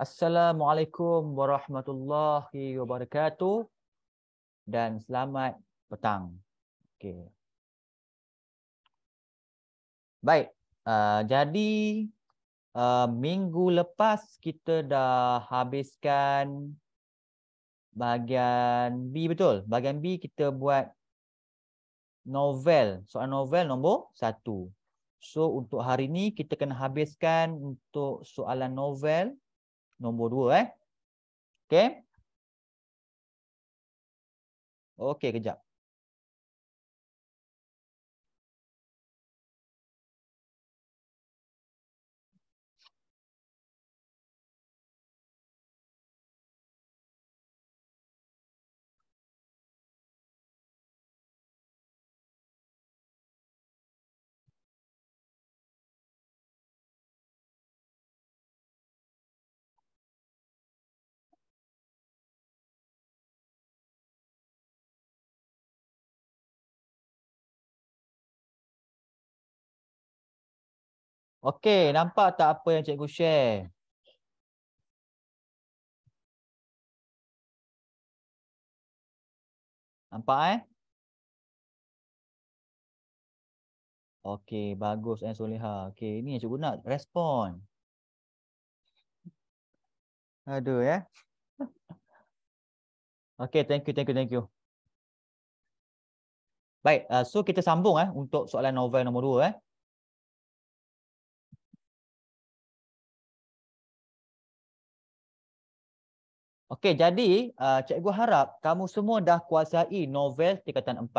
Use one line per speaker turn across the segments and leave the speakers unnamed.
Assalamualaikum warahmatullahi wabarakatuh dan selamat petang. Okey. Baik, uh, jadi uh, minggu lepas kita dah habiskan bahagian B betul. Bahagian B kita buat novel, soal novel nombor satu. So untuk hari ni kita kena habiskan untuk soalan novel nombor 2 eh. Okey. Okey kejap.
Okey, nampak tak apa yang cikgu share? Nampak eh? Okey, bagus eh soleha.
Okey, ini yang cikgu nak respon. Aduh ya. Eh? Okey, thank you, thank you, thank you. Baik, uh, so kita sambung eh untuk soalan novel nombor 2 eh. Okey, jadi uh, cikgu harap kamu semua dah kuasai novel tingkatan 4.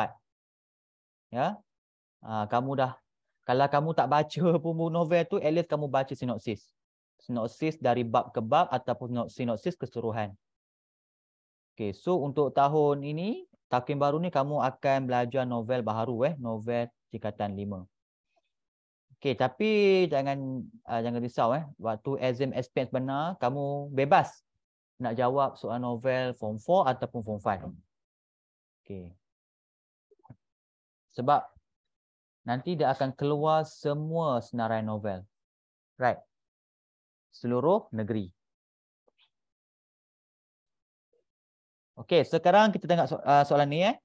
Ya. Uh, kamu dah kalau kamu tak baca pun novel tu at least kamu baca sinopsis. Sinopsis dari bab ke bab ataupun sinopsis keseluruhan. Okey, so untuk tahun ini, takwim baru ni kamu akan belajar novel baru eh, novel tingkatan 5. Okey, tapi jangan uh, jangan risau eh. Waktu exam SPM benar, kamu bebas nak jawab soal novel form 4 ataupun form 5. Okay, Sebab nanti dia akan keluar semua senarai novel. Right. Seluruh negeri. Okay, sekarang kita tengok so uh, soalan ni eh.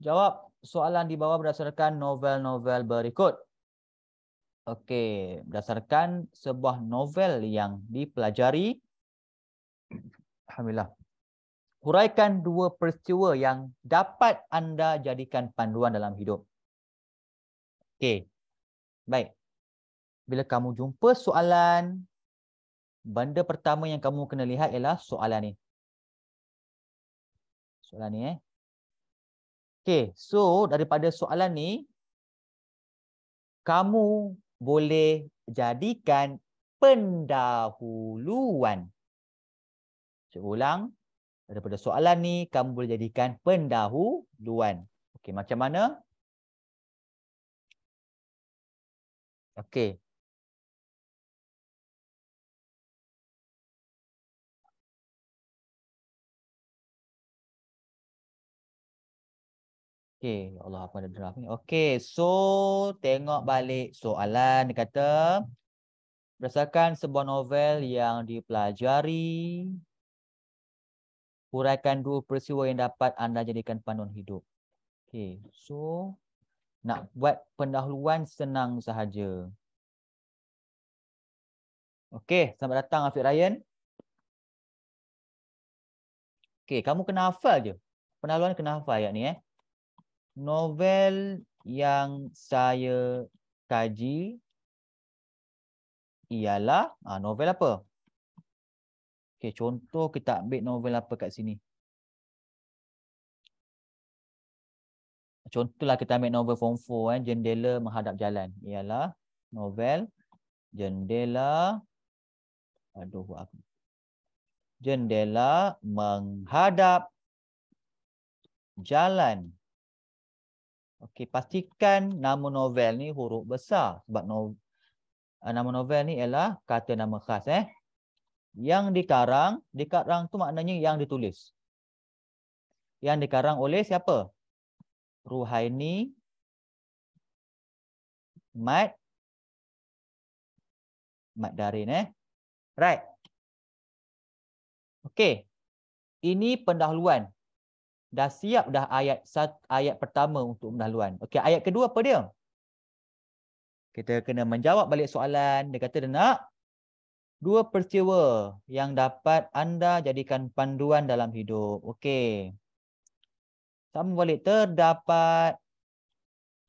Jawab soalan di bawah berdasarkan novel-novel berikut. Okey, berdasarkan sebuah novel yang dipelajari Alhamdulillah. Huraikan dua peristiwa yang dapat anda jadikan panduan dalam hidup. Okey. Baik. Bila kamu jumpa soalan, benda pertama yang kamu kena lihat ialah soalan ni. Soalan ni eh. Okey, so daripada soalan ni kamu boleh jadikan pendahuluan. Saya ulang. Daripada soalan ni, kamu boleh jadikan pendahuluan. Okey, macam mana? Okey. Okey, ya Allah apa dah ni. Okey, so tengok balik soalan dia kata berdasarkan sebuah novel yang dipelajari huraikan dua peristiwa yang dapat anda jadikan panduan hidup. Okay, so nak buat pendahuluan senang sahaja. Okay, selamat datang Afiq Ryan. Okay, kamu kena hafal je. Pendahuluan kena hafal ayat ni eh. Novel yang saya kaji ialah ah, novel apa? Okay, contoh kita ambil novel apa kat sini. Contohlah kita ambil novel form 4 kan, eh, Jendela Menghadap Jalan. Ialah novel Jendela Aduh aku. Jendela Menghadap Jalan. Okey, pastikan nama novel ni huruf besar sebab no, nama novel ni ialah kata nama khas eh yang dikarang, dikarang tu maknanya yang ditulis. Yang dikarang oleh siapa? Ruhaini Mat
Mat Darin eh. Right.
Okey. Ini pendahuluan. Dah siap dah ayat ayat pertama untuk pendahuluan. Okey, ayat kedua apa dia? Kita kena menjawab balik soalan. Dia kata dia nak Dua peristiwa yang dapat anda jadikan panduan dalam hidup. Okey. Sama balik terdapat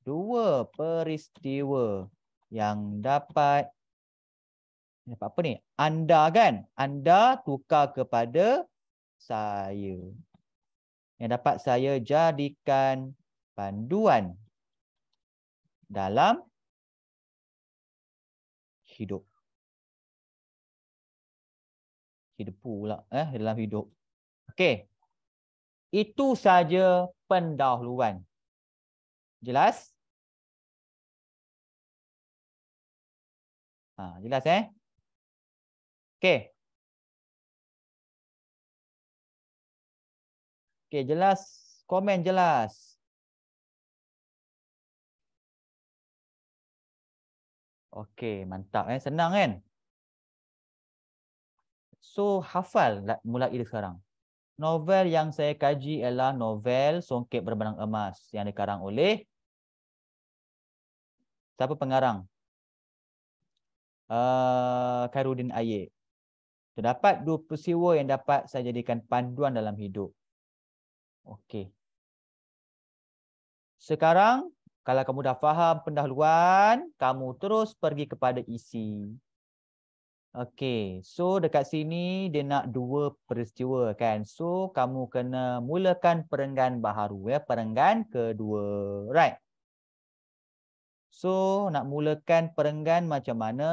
dua peristiwa yang dapat apa apa ni? Anda kan? Anda tukar kepada saya. Yang dapat saya jadikan panduan dalam
hidup. cedepu
pula eh dalam hidup. Okey. Itu saja pendahuluan. Jelas?
Ha, jelas eh? Okey. Okey, jelas. Komen jelas.
Okey, mantap eh. Senang kan? So hafal mulai dari sekarang. Novel yang saya kaji ialah novel Songket Berbenang Emas yang dikarang oleh siapa pengarang? Uh, Khairuddin Ayyid. Terdapat dua persiwa yang dapat saya jadikan panduan dalam hidup. Okey. Sekarang, kalau kamu dah faham pendahuluan, kamu terus pergi kepada isi. Okay, so dekat sini dia nak dua peristiwa kan. So kamu kena mulakan perenggan baharu ya, perenggan kedua. Right. So nak mulakan perenggan macam mana?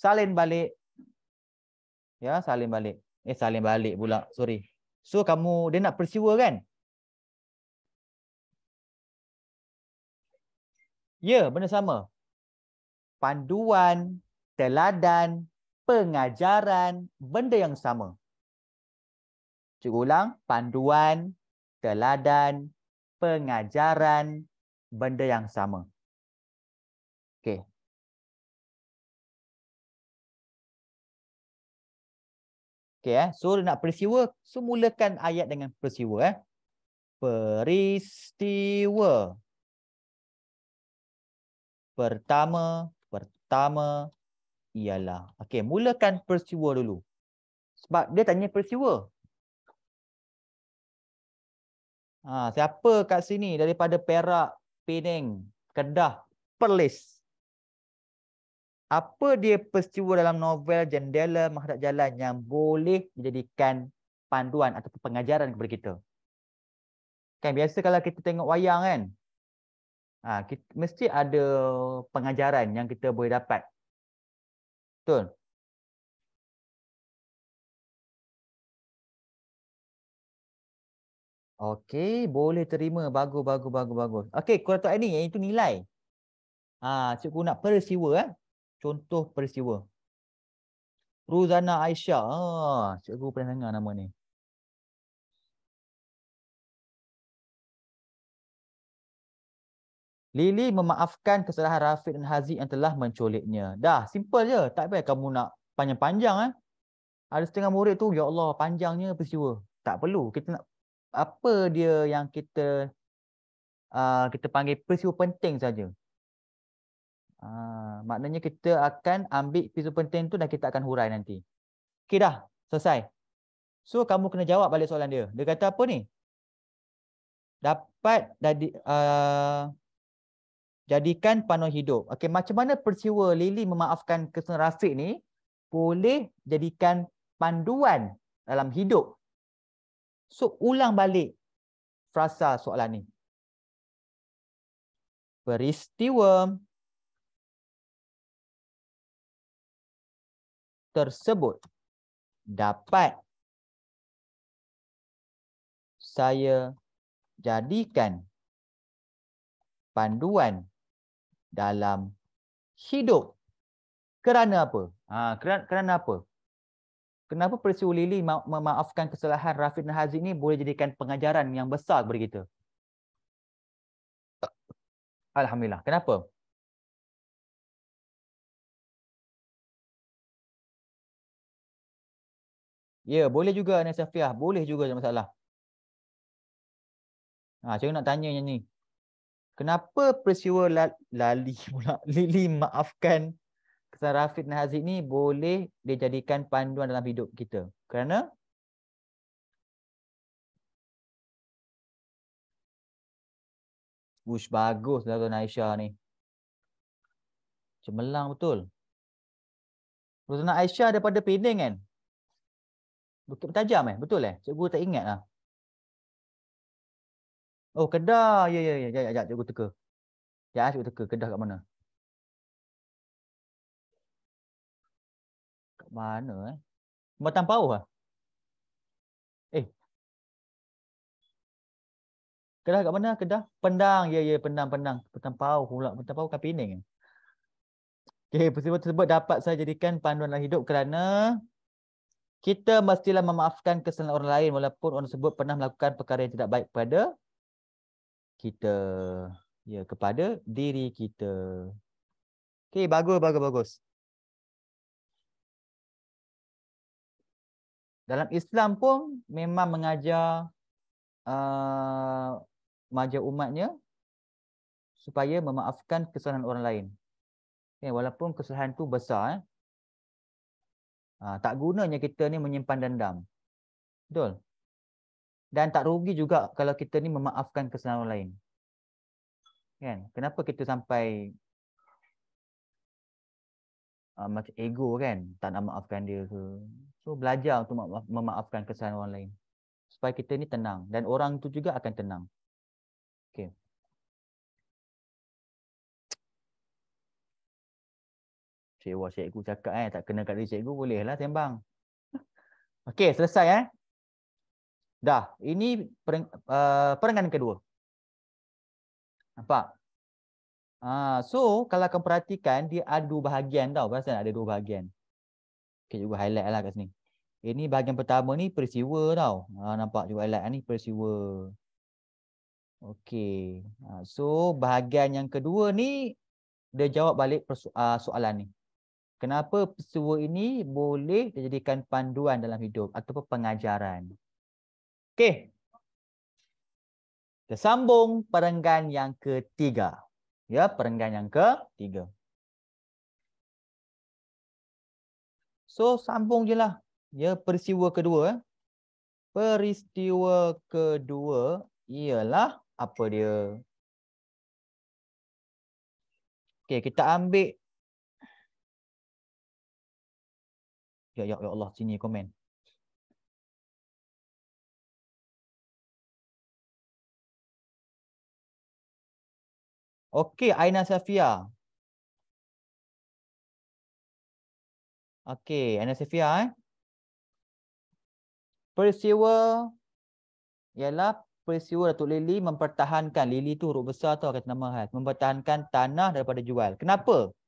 Salin balik. Ya, salin balik. Eh, salin balik pula. Sorry. So kamu dia nak peristiwa kan? Ya, benda sama. Panduan teladan, pengajaran, benda yang sama. Cikgu ulang, panduan, teladan, pengajaran, benda yang sama. Okey. Okey, eh. so nak peristiwa, so ayat dengan peristiwa. Eh. Peristiwa. Pertama, pertama, ialah okey mulakan peristiwa dulu sebab dia tanya peristiwa. ha siapa kat sini daripada Perak Penang Kedah Perlis apa dia peristiwa dalam novel jendela menghadap jalan yang boleh dijadikan panduan atau pengajaran kepada kita kan biasa kalau kita tengok wayang kan Ha, kita, mesti ada pengajaran yang kita boleh dapat Betul. Okey, boleh terima. Bagus, bagus, bagus, bagus. Okey, kau tahu ini, yang itu nilai. Ah, ha, cikgu nak peristiwa eh. Contoh peristiwa. Ruzana Aisyah. Ah, ha, cikgu pernah dengar nama ni. Lily memaafkan kesalahan Rafiq dan Haziq yang telah menculiknya. Dah, simple je. Tak payah kamu nak panjang-panjang. Eh. Ada setengah murid tu, ya Allah, panjangnya peristiwa. Tak perlu. Kita nak apa dia yang kita uh, kita panggil peristiwa penting saja. Uh, maknanya kita akan ambil peristiwa penting tu dan kita akan hurai nanti. Okey dah, selesai. So kamu kena jawab balik soalan dia. Dia kata apa ni? Dapat dari uh, jadikan panduan hidup. Okey, macam mana peristiwa Lily memaafkan kesan Rafiq ni boleh jadikan panduan dalam hidup? So, ulang balik frasa soalan ni. Peristiwa
tersebut dapat saya
jadikan panduan dalam hidup. Kerana apa? Ha, kerana, kerana apa? Kenapa Persiul Lili ma memaafkan kesalahan Rafid dan Haziq ni boleh jadikan pengajaran yang besar kepada kita? Alhamdulillah. Kenapa? Ya, boleh juga Nesafiah. Boleh juga tak masalah. Ha, saya nak tanya yang ni kenapa peristiwa lali pula lili maafkan kesan Rafid dan Haziq ni boleh dijadikan panduan dalam hidup kita kerana Wush bagus lah Tuan Aisyah ni. Cemelang betul. Tuan Aisyah daripada Penang kan? Bukit Tajam eh? Betul eh? Cikgu tak ingat lah. Oh, Kedah. Ya, ya, ya. Jangan, jangan. Cikgu teka. Jangan, eh, cikgu teka. Kedah kat mana? Kat mana eh? Batang Pauh lah. Eh. Kedah kat mana? Kedah? Pendang. Ya, ya. Pendang, pendang. Batang Pauh pula. Batang Pauh kat Pening. Eh? Okay, peristiwa tersebut dapat saya jadikan panduan dalam hidup kerana kita mestilah memaafkan kesalahan orang lain walaupun orang tersebut pernah melakukan perkara yang tidak baik pada kita ya kepada diri kita. Okey, bagus bagus bagus. Dalam Islam pun memang mengajar a uh, majar umatnya supaya memaafkan kesalahan orang lain. Okay, walaupun kesalahan tu besar eh. Uh, tak gunanya kita ni menyimpan dendam. Betul dan tak rugi juga kalau kita ni memaafkan kesalahan orang lain. Kan? Kenapa kita sampai uh, macam ego kan, tak nak maafkan dia ke. So belajar untuk memaafkan kesalahan orang lain. Supaya kita ni tenang dan orang tu juga akan tenang. Okay. Cikgu, cikgu cakap eh, tak kena kat dia cikgu boleh lah sembang. Okay, selesai eh. Dah, ini uh, perenggan kedua. Nampak? Ah, so, kalau akan perhatikan, dia ada dua bahagian tau. Perasaan ada dua bahagian. Okay, juga highlight lah kat sini. Ini bahagian pertama ni peristiwa tau. Ah, nampak juga highlight lah ni peristiwa. Okay. Ah, so, bahagian yang kedua ni, dia jawab balik soalan ni. Kenapa peristiwa ini boleh dijadikan panduan dalam hidup ataupun pengajaran. Okey. Kita sambung perenggan yang ketiga. Ya, perenggan yang ketiga. So, sambung je lah. Ya, peristiwa kedua. Eh. Peristiwa kedua ialah apa dia? Okey, kita ambil.
Ya, ya, ya Allah, sini komen. Okey, Aina Safia.
Okey, Aina Safia eh. Peristiwa ialah peristiwa Datuk Lili mempertahankan, Lili tu huruf besar tu kata nama khas, mempertahankan tanah daripada jual. Kenapa? Kenapa?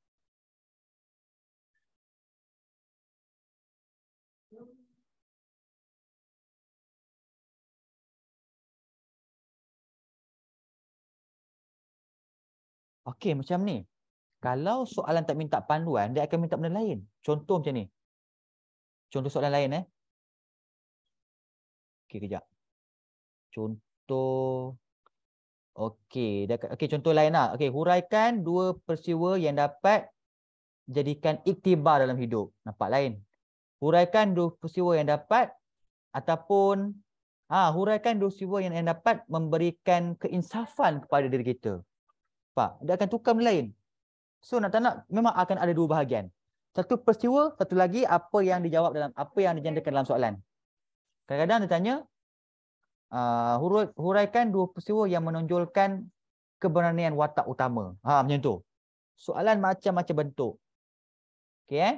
Okey macam ni. Kalau soalan tak minta panduan, dia akan minta benda lain. Contoh macam ni. Contoh soalan lain eh. Okey kejap. Contoh Okey, okay, contoh lain lah. Okey, huraikan dua peristiwa yang dapat jadikan iktibar dalam hidup. Nampak lain. Huraikan dua peristiwa yang dapat ataupun ah huraikan dua peristiwa yang, yang dapat memberikan keinsafan kepada diri kita. Faham? Dia akan tukar melain. So nak tak nak memang akan ada dua bahagian. Satu peristiwa, satu lagi apa yang dijawab dalam apa yang dijandakan dalam soalan. Kadang-kadang dia tanya uh, huraikan dua peristiwa yang menonjolkan kebenaran watak utama. Ha macam tu. Soalan macam-macam bentuk. Okey eh?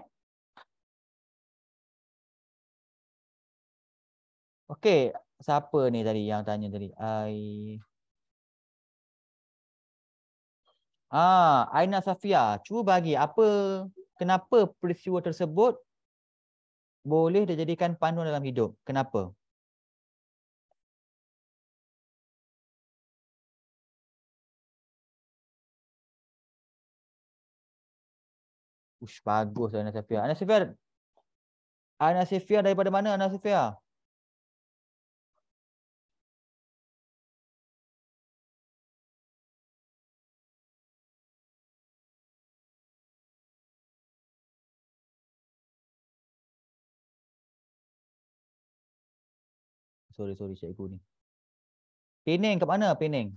Okey, siapa ni tadi yang tanya tadi? Ai uh... Ah, Aina Safia, cuba bagi apa kenapa peristiwa tersebut boleh dijadikan panduan dalam hidup? Kenapa?
Ush, bagus Aina Safia. Aina Safia. Aina Safia daripada mana Aina Safia? Sorry, sorry cikgu ni. Penang kat mana Penang?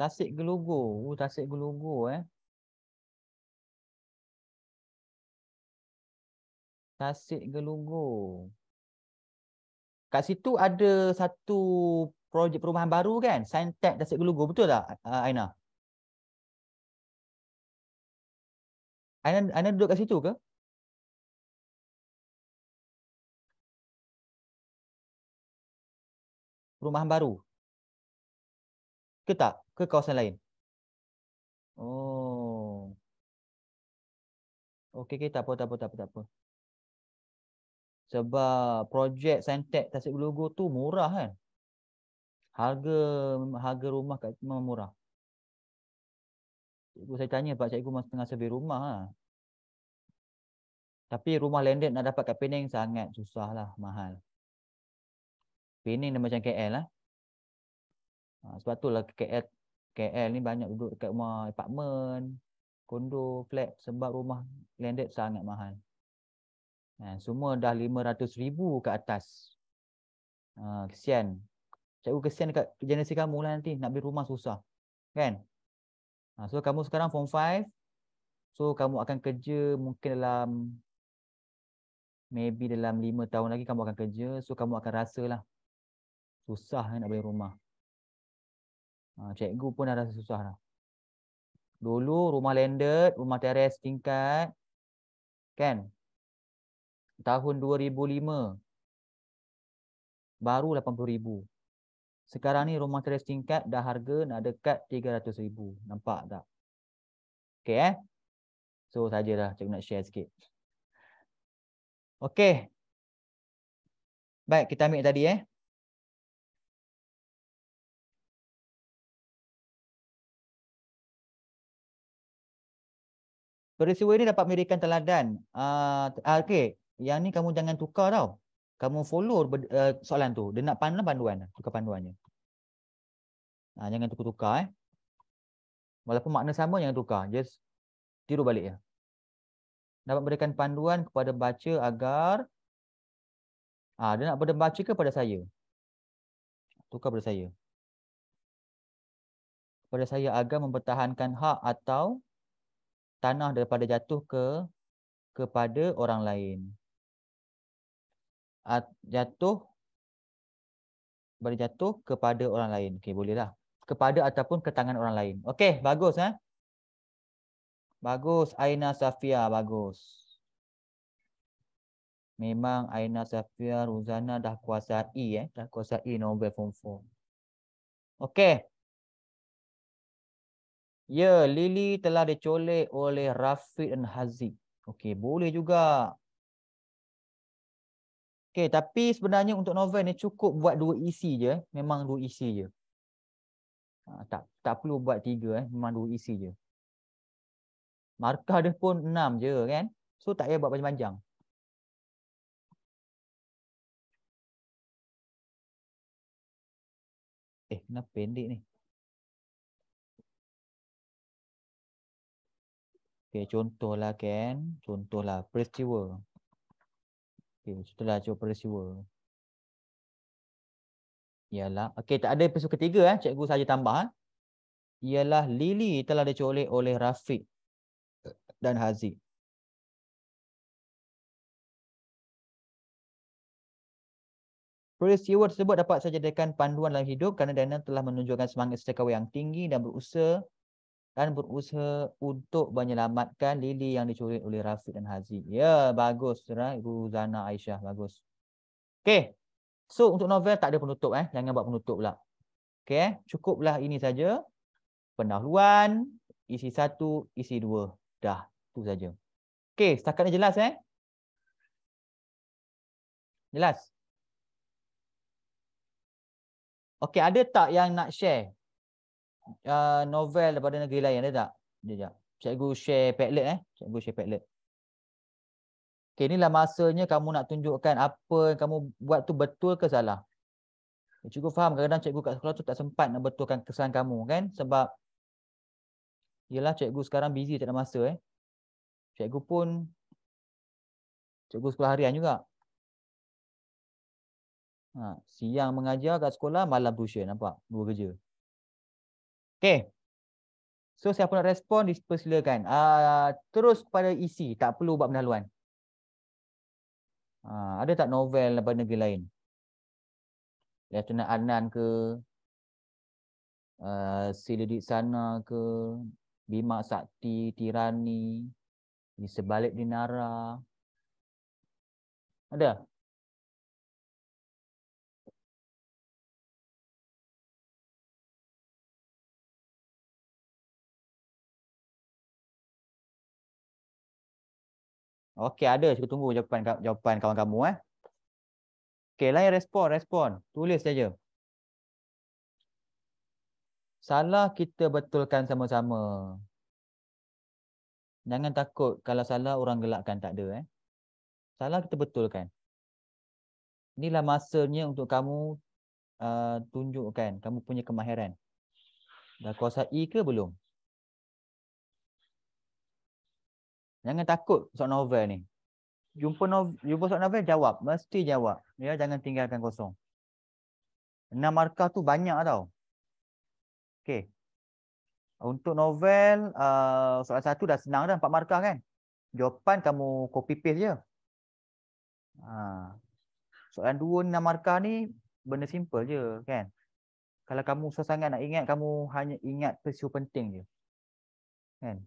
Tasik Gelugo, Oh, Tasik Gelugo eh. Tasik Gelugo.
Kat situ ada satu projek perumahan baru kan? Saintek Tasik Gelugo Betul tak Aina? Uh,
Anda, anda duduk kat situ ke? Rumah baru? Ke tak? Ke kawasan lain? Oh.
Okey, okay, tak apa, apa, apa, apa. Sebab projek Santec Tasik Bulugu tu murah kan? Harga harga rumah kat memang murah. Cikgu saya tanya Pak Cikgu masa tengah survey rumah lah. Tapi rumah landed nak dapat kat Penang sangat susah lah, mahal. Penang dia macam KL lah. Ha, sebab tu lah KL, KL ni banyak duduk dekat rumah apartment, kondo, flat sebab rumah landed sangat mahal. Ha, semua dah RM500,000 ke atas. Ha, kesian. Cikgu kesian dekat generasi kamu lah nanti nak beli rumah susah. Kan? Ha, so kamu sekarang form 5. So kamu akan kerja mungkin dalam maybe dalam 5 tahun lagi kamu akan kerja so kamu akan rasa lah susah eh, nak beli rumah ha, cikgu pun dah rasa susah lah. dulu rumah landed rumah teres tingkat kan tahun 2005 baru ribu. sekarang ni rumah teres tingkat dah harga nak dekat 300 ribu. nampak tak okey eh so sajalah cikgu nak share sikit Okey.
Baik, kita ambil tadi eh.
Peristiwa ini dapat memberikan teladan. Uh, Okey, yang ni kamu jangan tukar tau. Kamu follow uh, soalan tu. Dia nak panduan, panduan. Tukar panduannya. Uh, jangan tukar-tukar eh. Walaupun makna sama, jangan tukar. Just tiru balik ya. Eh dapat berikan panduan kepada baca agar ah dia nak berbaca kepada saya. Tukar pada saya. Kepada saya agar mempertahankan hak atau tanah daripada jatuh ke kepada orang lain. At, jatuh berjatuh kepada orang lain. Okey, bolehlah. Kepada ataupun ke tangan orang lain. Okey, bagus Ha? Bagus. Aina Safia, bagus. Memang Aina Safia Ruzana dah kuasai. Eh? Dah kuasai Nobel Form 4. Okey. Ya, yeah, Lily telah dicolek oleh Rafiq dan Haziq. Okey, boleh juga. Okey, tapi sebenarnya untuk novel ni cukup buat dua isi je. Eh. Memang dua isi je. Ah, tak tak perlu buat tiga. Eh. Memang dua isi je. Markah dia pun enam je kan. So tak payah buat panjang-panjang. Eh, kenapa pendek ni? Okay, contohlah kan. Contohlah peristiwa. Okay, contohlah cuba peristiwa. Ialah, okay tak ada peristiwa ketiga eh. Cikgu saja tambah eh. Ialah Lily telah dicolek oleh Rafiq dan Hazi. Peristiwa tersebut dapat saya jadikan panduan dalam hidup kerana Daniel telah menunjukkan semangat setiakawan yang tinggi dan berusaha dan berusaha untuk menyelamatkan Lily yang dicuri oleh Rafiq dan Hazi. Ya, bagus. Ibu Zana Aisyah, bagus. Okay. So, untuk novel tak ada penutup. eh, Jangan buat penutup pula. Okay. Eh? Cukuplah ini saja. Pendahuluan, isi satu, isi dua. Dah, tu saja. Okey, setakat ni jelas eh? Jelas. Okey, ada tak yang nak share uh, novel daripada negeri lain ada tak? Jap. Cikgu share Padlet eh. Cikgu share Padlet. Okey, inilah masanya kamu nak tunjukkan apa yang kamu buat tu betul ke salah. Cikgu faham kadang-kadang cikgu kat sekolah tu tak sempat nak betulkan kesan kamu kan sebab Yelah cikgu sekarang busy tak ada masa eh. Cikgu pun cikgu sekolah harian juga. Ha, siang mengajar kat sekolah, malam tuition nampak. Dua kerja. Okay. So siapa nak respon, dipersilakan. Uh, terus kepada isi, e tak perlu buat pendahuluan. Uh, ada tak novel daripada negeri lain? Lieutenant Anan ke? Uh, ah, Sila Diksana ke? Bima Sakti, Tirani, di sebalik Dinara. Ada? Okey, ada. Saya tunggu jawapan jawapan kawan kamu eh. Okey, lain respon, respon. Tulis saja salah kita betulkan sama-sama. Jangan takut kalau salah orang gelakkan tak ada eh. Salah kita betulkan. Inilah masanya untuk kamu uh, tunjukkan kamu punya kemahiran. Dah kuasai ke belum? Jangan takut soal novel ni. Jumpa novel, jumpa soal novel jawab, mesti jawab. Ya, jangan tinggalkan kosong. Enam markah tu banyak tau. Okey. Untuk novel, uh, soalan satu dah senang dah. Empat markah kan? Jawapan kamu copy paste je. Uh, soalan dua ni, enam markah ni, benda simple je kan? Kalau kamu susah sangat nak ingat, kamu hanya ingat persiu penting je. Kan?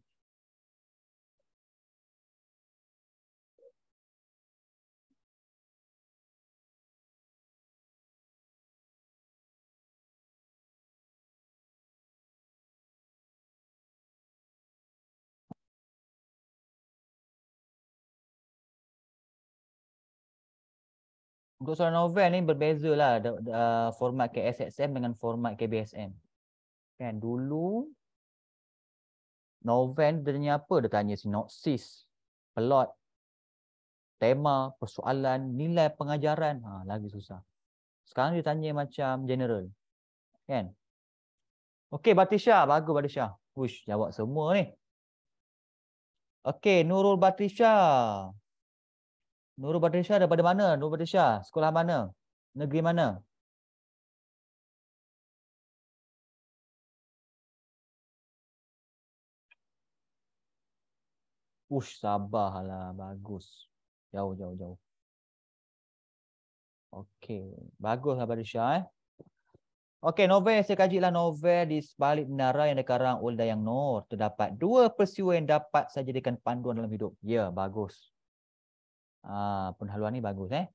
untuk soalan novel ni lah, uh, format KSSM dengan format KBSM. Kan dulu novel dia tanya apa? Dia tanya sinopsis, plot, tema, persoalan, nilai pengajaran. Ha, lagi susah. Sekarang dia tanya macam general. Kan? Okey, Batisha. Bagus, Batisha. Wish, jawab semua ni. Okey, Nurul Batisha. Batisha. Nurul Patricia daripada mana? Nurul Patricia, sekolah mana? Negeri mana? Ush, sabarlah. Bagus. Jauh, jauh, jauh. Okey. Baguslah, Patricia. Eh? Okey, novel. Saya kajiklah novel di sebalik menara yang dikarang oleh Dayang Nur. Terdapat dua persiwa yang dapat saya jadikan panduan dalam hidup. Ya, yeah, bagus. Ah, penhaluan ni bagus eh.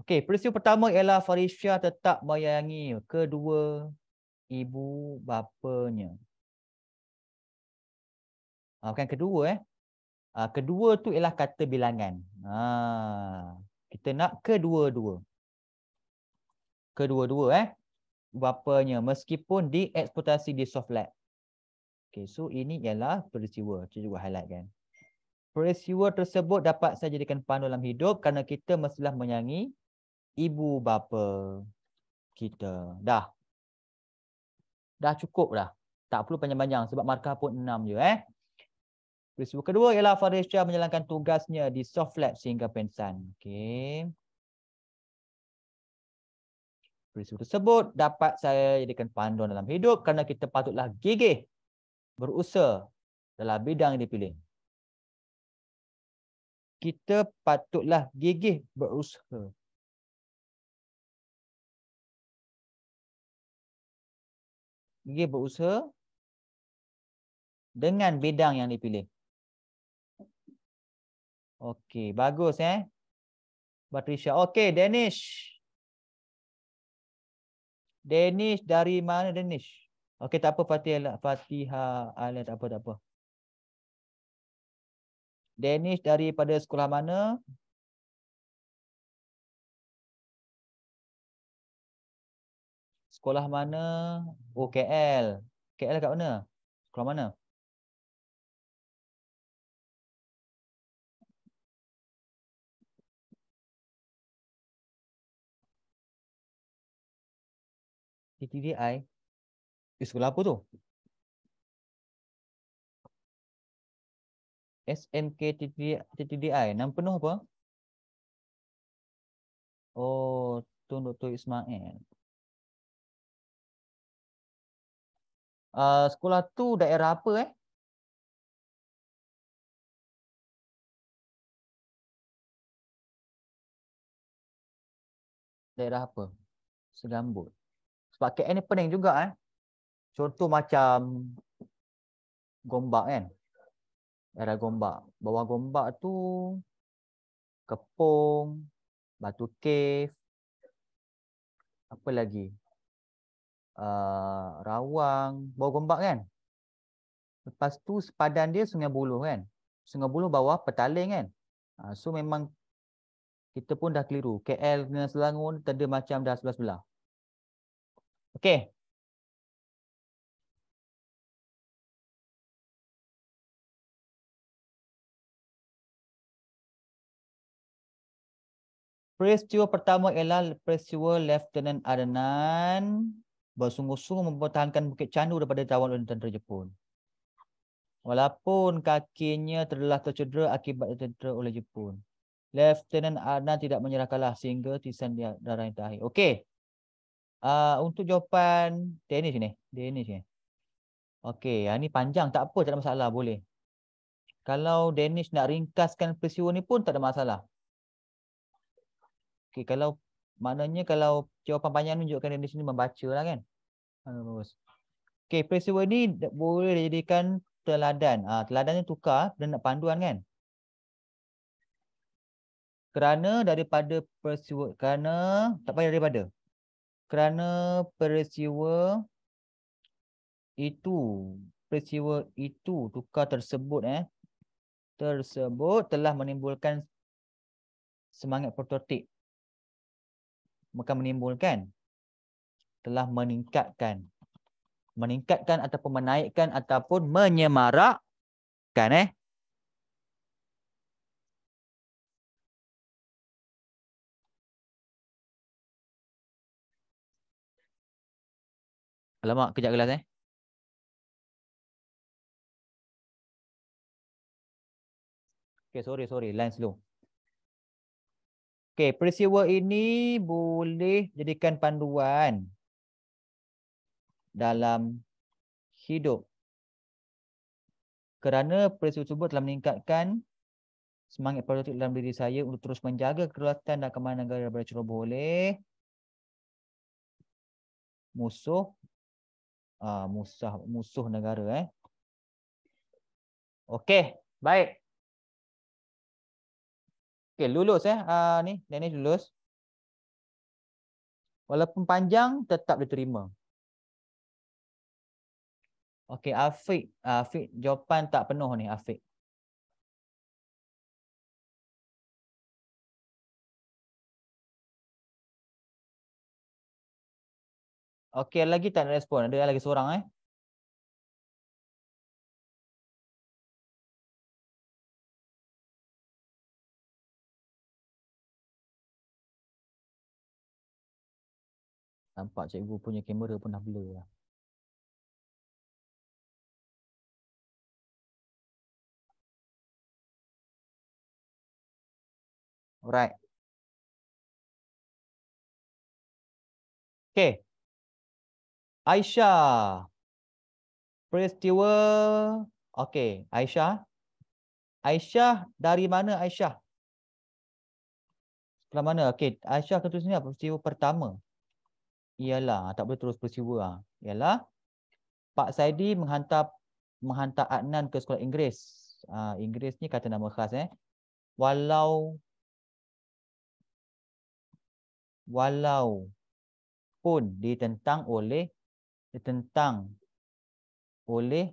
Okey, peristiwa pertama ialah Farisya tetap bayangi kedua ibu bapanya. Ah, bukan kedua eh. Ah, kedua tu ialah kata bilangan. Ah, kita nak kedua-dua. Kedua-dua eh. Bapanya meskipun dieksploitasi di soft lab. Okey, so ini ialah peristiwa. Kita juga highlight kan peristiwa tersebut dapat saya jadikan panduan dalam hidup kerana kita mestilah menyayangi ibu bapa kita. Dah. Dah cukup dah. Tak perlu panjang-panjang sebab markah pun enam je eh. Peristiwa kedua ialah Farisha menjalankan tugasnya di soft lab sehingga pensan. okay Peristiwa tersebut dapat saya jadikan panduan dalam hidup kerana kita patutlah gigih berusaha dalam bidang yang dipilih kita patutlah gigih
berusaha. Gigih berusaha dengan bidang yang dipilih. Okey, bagus eh.
Patricia. Okey, Danish. Danish dari mana Danish? Okey, tak apa Fatihah. Fatihah, Alia, tak apa, tak apa. Danish daripada sekolah mana?
Sekolah mana? Oh, KL. KL kat mana? Sekolah mana? TTDI? Eh, sekolah apa tu?
TTDI, nam penuh apa? Oh, Tun Dr. Ismail.
Uh, sekolah tu daerah apa eh?
Daerah apa? Segambut. Sebab KN ni pening juga eh. Contoh macam Gombak kan. Eh? daerah Gombak. Bawah Gombak tu Kepung, Batu Cave, apa lagi? Uh, Rawang, Bawah Gombak kan? Lepas tu sepadan dia Sungai Buloh kan? Sungai Buloh bawah Petaling kan? Uh, so memang kita pun dah keliru. KL dengan Selangor tanda macam dah sebelah-sebelah. Okey. Peristiwa pertama ialah peristiwa Lieutenant Adnan bersungguh-sungguh mempertahankan Bukit Candu daripada tawan oleh tentera Jepun. Walaupun kakinya telah tercedera akibat tentera oleh Jepun. Lieutenant Adnan tidak menyerah kalah sehingga tisan darah yang terakhir. Okey. Uh, untuk jawapan Dennis ni. Dennis ni. Okey. Yang ni panjang. Tak apa. Tak ada masalah. Boleh. Kalau Dennis nak ringkaskan peristiwa ni pun tak ada masalah. Okay, kalau maknanya kalau jawapan panjang menunjukkan dia di sini membaca lah kan. Bagus. Okey, peristiwa ni boleh dijadikan teladan. Ha, teladan ni tukar dan nak panduan kan. Kerana daripada peristiwa, kerana, tak payah daripada. Kerana peristiwa itu, peristiwa itu, tukar tersebut eh. Tersebut telah menimbulkan semangat prototip. Maka menimbulkan telah meningkatkan meningkatkan ataupun menaikkan ataupun menyemarakkan
eh Alamak kejap gelas eh
Okay sorry sorry line slow Okay, peristiwa ini boleh jadikan panduan dalam hidup. Kerana peristiwa tersebut telah meningkatkan semangat politik dalam diri saya untuk terus menjaga kekuatan dan kemana negara daripada ceroboh oleh musuh uh, ah, musah, musuh negara. Eh. Okey, baik. Okey, lulus eh. Uh, ni, Danish lulus. Walaupun panjang, tetap diterima. Okey, Afiq. Uh, Afiq, jawapan tak penuh ni, Afiq.
Okey, lagi tak nak respon. Ada lagi seorang eh. Nampak cikgu punya kamera pun dah blur lah. Alright. Okay.
Aisyah. Peristiwa. Okay. Aisyah. Aisyah dari mana Aisyah? Dari mana? Okay. Aisyah ketulis ni apa? Lah, peristiwa pertama ialah tak boleh terus peristiwa ialah ah. Pak Saidi menghantar menghantar Adnan ke sekolah Inggeris. Uh, Inggeris ni kata nama khas eh. Walau walau pun ditentang oleh ditentang oleh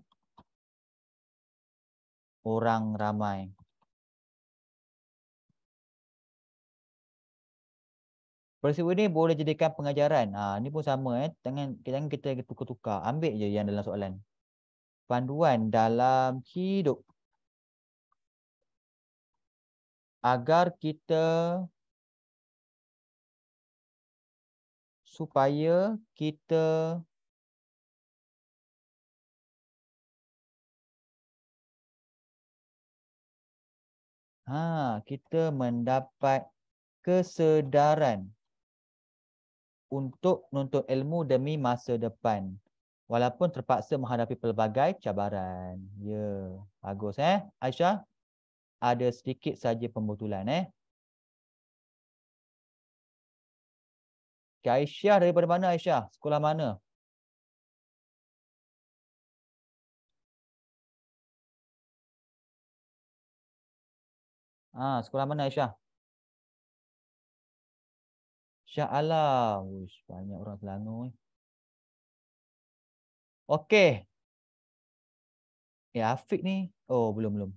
orang ramai. Peristiwa ni boleh jadikan pengajaran. Ha, ni pun sama. Eh. Jangan, jangan kita tukar-tukar. Ambil je yang dalam soalan. Panduan dalam hidup. Agar kita...
Supaya kita...
Ha, kita mendapat kesedaran untuk menuntut ilmu demi masa depan walaupun terpaksa menghadapi pelbagai cabaran. Ya, bagus eh. Aisyah, ada sedikit saja pembetulan eh. Okay, Aisyah daripada mana Aisyah? Sekolah mana?
Ah, sekolah mana Aisyah? Syah Alam. Wish, banyak orang Selangor ni. Eh.
Okey. Ya, Afiq ni. Oh, belum, belum.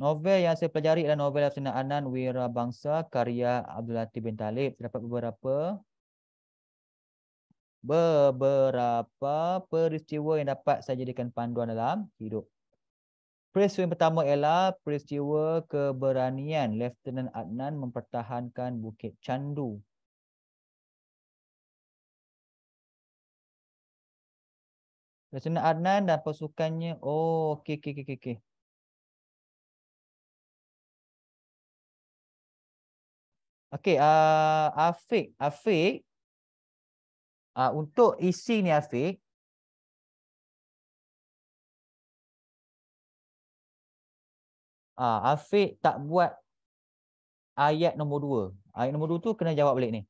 Novel yang saya pelajari adalah novel Afsina Anan Wira Bangsa karya Abdul Latif bin Talib. Saya beberapa beberapa peristiwa yang dapat saya jadikan panduan dalam hidup. Peristiwa yang pertama ialah peristiwa keberanian Lieutenant Adnan mempertahankan Bukit Chandu. Lieutenant Adnan dan pasukannya, oh okey, okey, okey,
okey. Okey, uh, Afiq, Afiq, uh, untuk isi ni Afiq, Ah, Afiq tak buat ayat nombor dua. Ayat nombor dua tu kena jawab balik ni.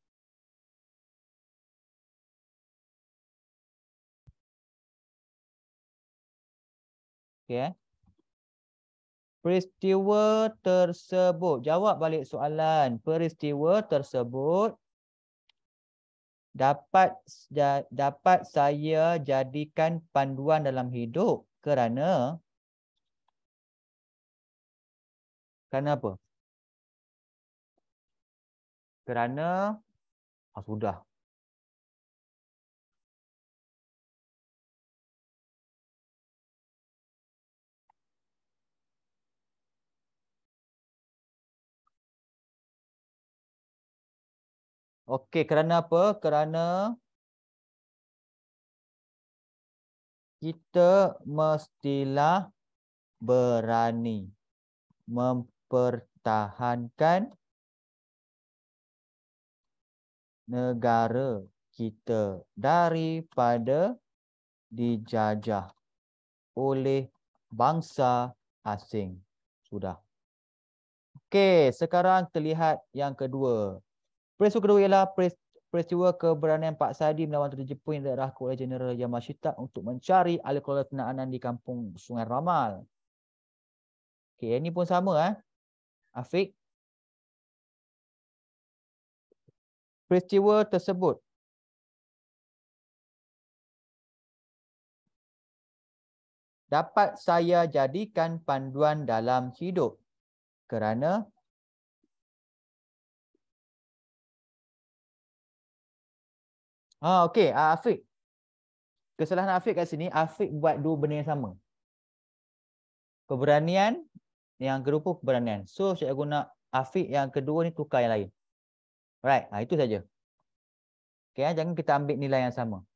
Okay. Eh?
Peristiwa tersebut. Jawab balik soalan. Peristiwa tersebut dapat dapat saya jadikan panduan dalam hidup kerana Kerana apa?
Kerana oh, sudah. Okey, kerana apa? Kerana
kita mestilah berani mem mempertahankan negara kita daripada dijajah oleh bangsa asing. Sudah. Okey, sekarang terlihat yang kedua. Peristiwa kedua ialah peristiwa keberanian Pak Sadi melawan tentera Jepun yang diarahkan oleh Jeneral Yamashita untuk mencari ahli kelola tenaanan di kampung Sungai Ramal. Okay, ini pun sama. Eh. Afiq.
Peristiwa tersebut. Dapat saya jadikan panduan dalam hidup kerana Ah, okey, Uh, Afiq.
Kesalahan Afiq kat sini, Afiq buat dua benda yang sama. Keberanian yang kedua pun keberanian. So saya guna afiq yang kedua ni tukar yang lain. Alright, ha, itu saja. Okey, ha, jangan kita ambil nilai yang sama.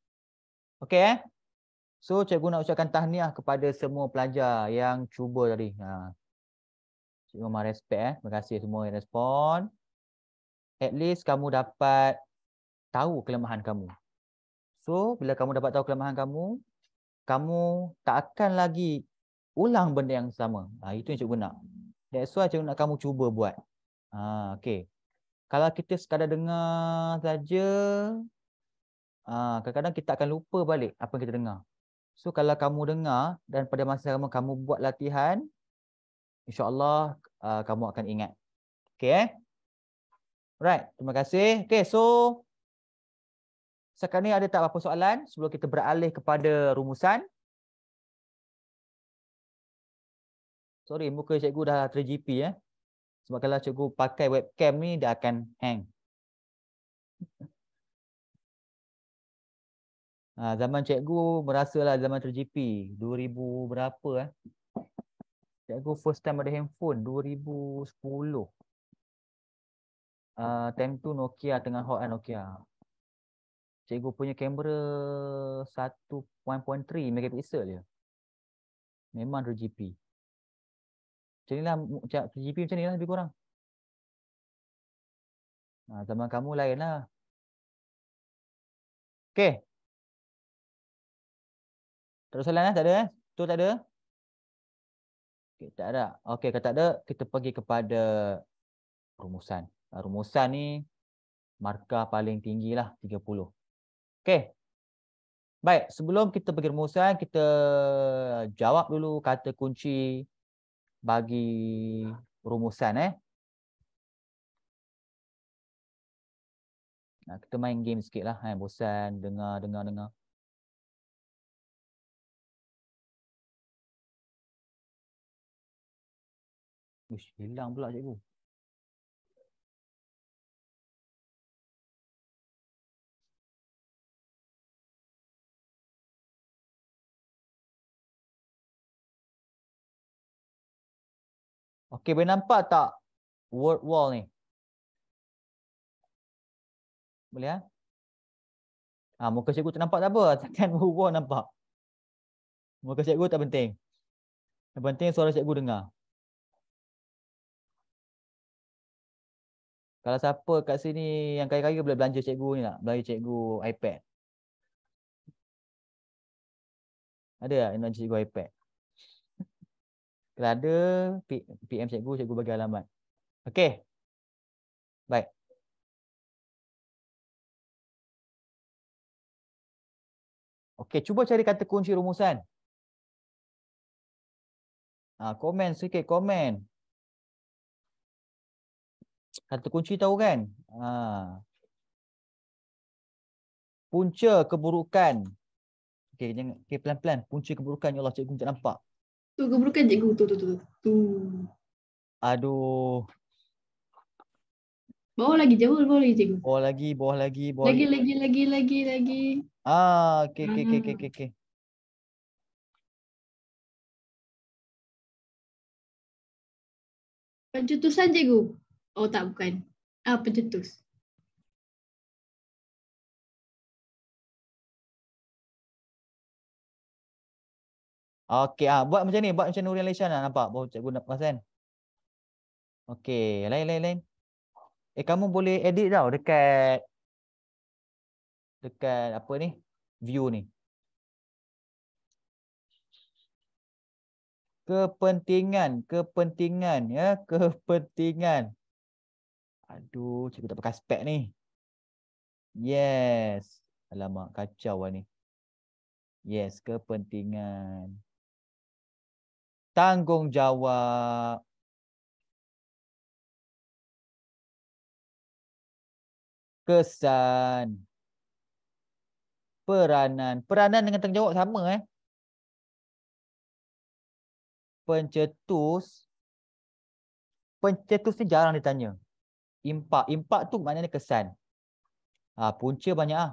Okey eh? Ha? So saya guna ucapkan tahniah kepada semua pelajar yang cuba tadi. Ha. Cikgu mah respect eh. Terima kasih semua yang respon. At least kamu dapat tahu kelemahan kamu. So bila kamu dapat tahu kelemahan kamu, kamu tak akan lagi ulang benda yang sama. Ha, itu yang cikgu nak. That's why cikgu nak kamu cuba buat. Ha, okay. Kalau kita sekadar dengar saja, ah, kadang-kadang kita akan lupa balik apa yang kita dengar. So kalau kamu dengar dan pada masa kamu, kamu buat latihan, insyaAllah kamu akan ingat. Okay eh? Right, terima kasih. Okay, so sekarang ni ada tak apa-apa soalan sebelum kita beralih kepada rumusan? Sorry, muka cikgu dah 3GP eh. Sebab kalau cikgu pakai webcam ni, dia akan hang. Ha, zaman cikgu merasa lah zaman 3GP. 2000 berapa eh. Cikgu first time ada handphone, 2010. Uh, ah, time tu Nokia tengah hot kan Nokia. Cikgu punya kamera 1.3 megapixel je. Memang 3GP. Macam inilah macam GP macam inilah lebih kurang.
Ha, zaman kamu lainlah. Okey. Okay.
Tak ada soalan eh? Tak ada eh? Tu tak ada? Okay, tak ada. Okey, kalau tak ada kita pergi kepada rumusan. Ha, rumusan ni markah paling tinggi lah 30. Okey. Baik sebelum kita pergi rumusan kita jawab dulu kata kunci bagi rumusan eh. Nah, kita main game sikit lah. Eh. Bosan, dengar, dengar, dengar.
Ush, hilang pula cikgu. Okey, boleh nampak tak word wall ni? Boleh kan? Ha? Ha, muka cikgu tak nampak tak apa. Takkan word wall nampak. Muka cikgu tak penting. Yang penting
suara cikgu dengar. Kalau siapa kat sini yang kaya-kaya boleh belanja cikgu ni lah. Belanja cikgu iPad. Ada lah yang belanja cikgu iPad. Kalau ada PM cikgu, cikgu bagi alamat.
Okey. Baik. Okey, cuba cari kata kunci rumusan.
Ah, komen sikit, komen. Kata kunci tahu kan? Ah. Punca keburukan. Okey, jangan okay, pelan-pelan. Punca keburukan ya Allah cikgu tak nampak.
Tu keburukan cikgu
tu tu tu tu. Aduh. Bawah lagi jauh bawah lagi cikgu. Bawah lagi, bawah lagi, bawah lagi. Lagi lagi lagi lagi lagi. Ah, okey okey okey hmm. okey okey.
Pencetusan cikgu. Oh tak bukan. Ah pencetus.
Okey ah buat macam ni buat macam Nurian Lesha nak nampak baru cikgu nak pasal. Okey, lain lain lain. Eh kamu boleh edit tau dekat dekat apa ni? View ni. Kepentingan, kepentingan ya, kepentingan. Aduh, cikgu tak pakai spek ni. Yes. Alamak kacau lah ni. Yes, kepentingan
tanggungjawab. Kesan. Peranan.
Peranan dengan tanggungjawab sama eh. Pencetus. Pencetus ni jarang ditanya. Impak. Impak tu maknanya kesan. Ha, punca banyak ah.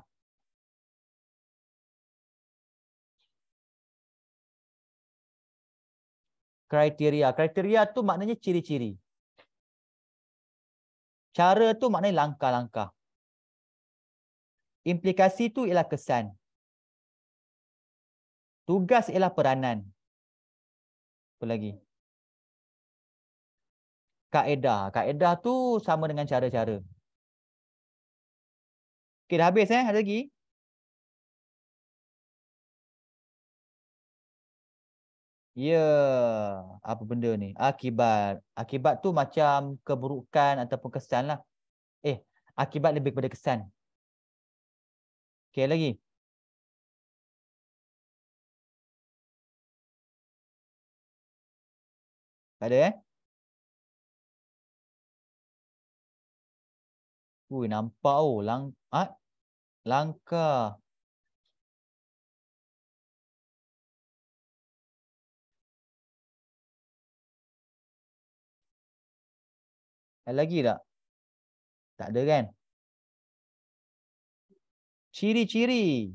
kriteria. Kriteria tu maknanya ciri-ciri. Cara tu maknanya langkah-langkah. Implikasi tu ialah kesan. Tugas ialah peranan. Apa lagi? Kaedah. Kaedah tu sama dengan cara-cara.
Okey, dah habis eh? Ada lagi?
Ya, yeah. apa benda ni? Akibat. Akibat tu macam keburukan ataupun kesan lah. Eh, akibat lebih kepada kesan. Okay, lagi.
Tak ada eh? Ui, nampak oh. Lang ha? Langkah. Ada lagi tak? Tak ada kan? Ciri-ciri.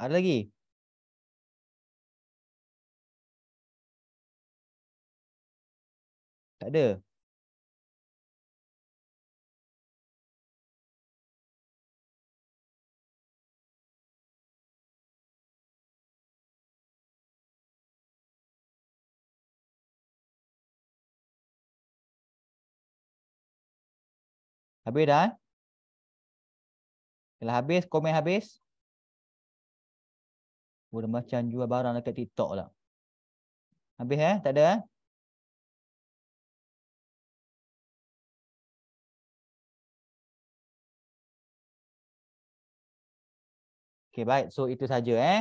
Ada lagi? Tak ada. Habis dah. Eh?
Kalau habis, komen habis. Boleh macam jual barang dekat TikTok lah. Habis eh? Tak ada eh?
Okay, baik. So, itu saja eh.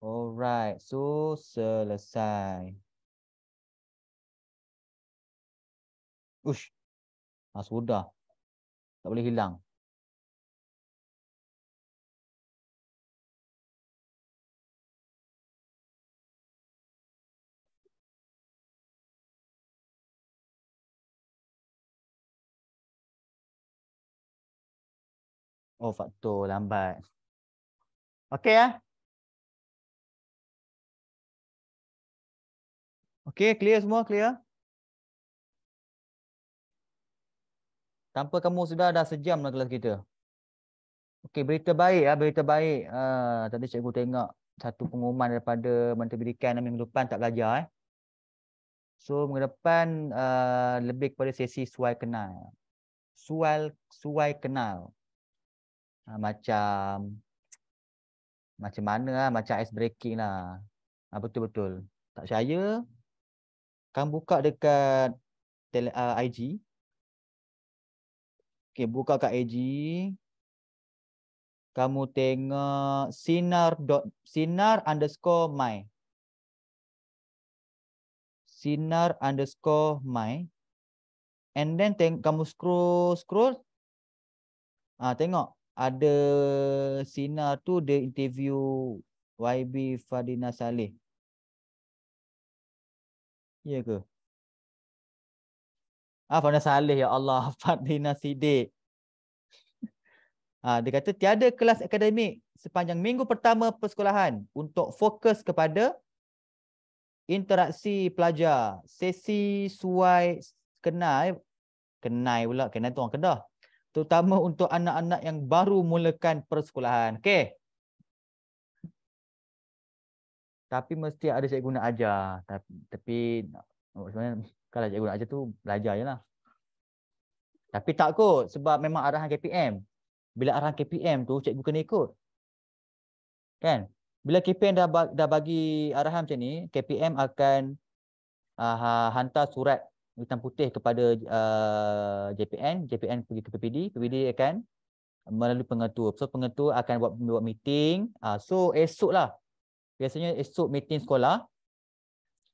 Alright. So, selesai. Ush. Ha, sudah. Tak boleh hilang. Oh, faktor lambat. Okey ya? Okey, clear semua, clear?
Tanpa kamu sudah dah sejam dalam kelas kita. Okey, berita baik ah, berita baik. Ah, tadi cikgu tengok satu pengumuman daripada Menteri Pendidikan dan minggu depan tak belajar eh. So, minggu depan uh, lebih kepada sesi suai kenal. Suai suai kenal. Ah, macam macam mana lah, macam ice breaking lah. Ah, betul-betul. Tak percaya, kamu buka dekat tele, uh, ah, IG, Okay, buka kat AG. Kamu tengok sinar dot sinar underscore my. Sinar underscore my. And then teng kamu scroll scroll. Ah tengok ada sinar tu dia interview YB Fadina Saleh. Ya ke? Ah, Fadina Saleh, Ya Allah. Fadina Sidik. Ah, dia kata, tiada kelas akademik sepanjang minggu pertama persekolahan untuk fokus kepada interaksi pelajar. Sesi suai kenai. Kenai pula. Kenai tu orang kedah. Terutama untuk anak-anak yang baru mulakan persekolahan. Okay. Tapi mesti ada cikgu nak ajar. Tapi... tapi kalau cikgu nak ajar tu, belajar je lah. Tapi tak kot. Sebab memang arahan KPM. Bila arahan KPM tu, cikgu kena ikut. Kan? Bila KPM dah, dah bagi arahan macam ni, KPM akan uh, hantar surat hitam putih kepada uh, ah, JPN. JPN pergi ke PPD. PPD akan melalui pengetua. So pengetua akan buat, buat meeting. Uh, so esok lah. Biasanya esok meeting sekolah.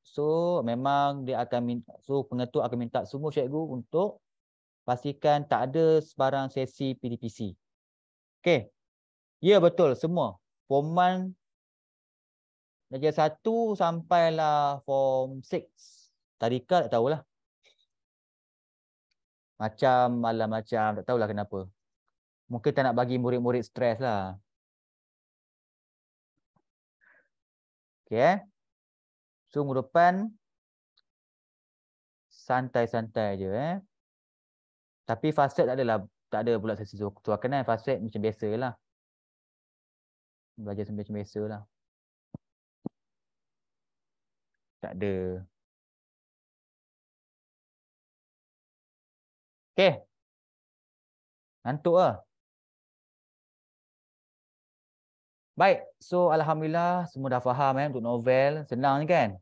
So memang dia akan minta, so pengetua akan minta semua cikgu untuk pastikan tak ada sebarang sesi PDPC. Okey. Ya yeah, betul semua. Form 1 darjah 1 sampailah form 6. tarikat tak tahulah. Macam malam macam tak tahulah kenapa. Mungkin tak nak bagi murid-murid stres lah. Okay. Eh? So minggu depan santai-santai je eh. Tapi fast set tak adalah tak ada pula sesi tu akan kan fast set macam biasalah. Belajar macam biasalah. Tak ada.
Okey. Ngantuk lah.
Baik, so Alhamdulillah semua dah faham eh, untuk novel. Senang kan?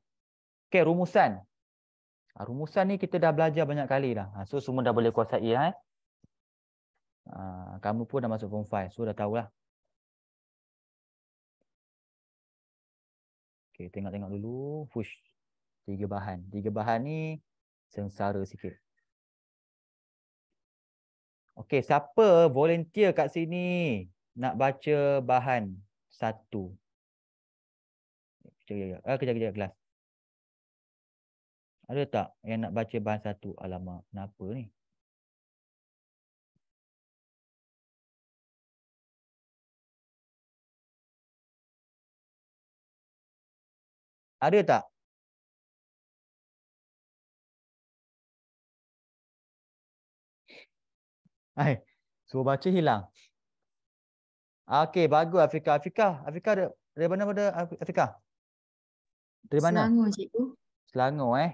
Okey, rumusan. Ha, rumusan ni kita dah belajar banyak kali dah. Ha, so, semua dah boleh kuasai. Eh? Ha, kamu pun dah masuk form 5. So, dah tahulah. Okey, tengok-tengok dulu. Push. Tiga bahan. Tiga bahan ni sengsara sikit. Okey, siapa volunteer kat sini nak baca bahan satu? Kejap-kejap. Ah, Kejap-kejap kelas. Ada tak yang nak baca bahan satu? Alamak, kenapa ni? Ada tak? Hai, suruh baca hilang. Okey, bagus Afika. Afika, Afika dari mana pada Afika? Dari mana? Selangor, cikgu. Selangor eh.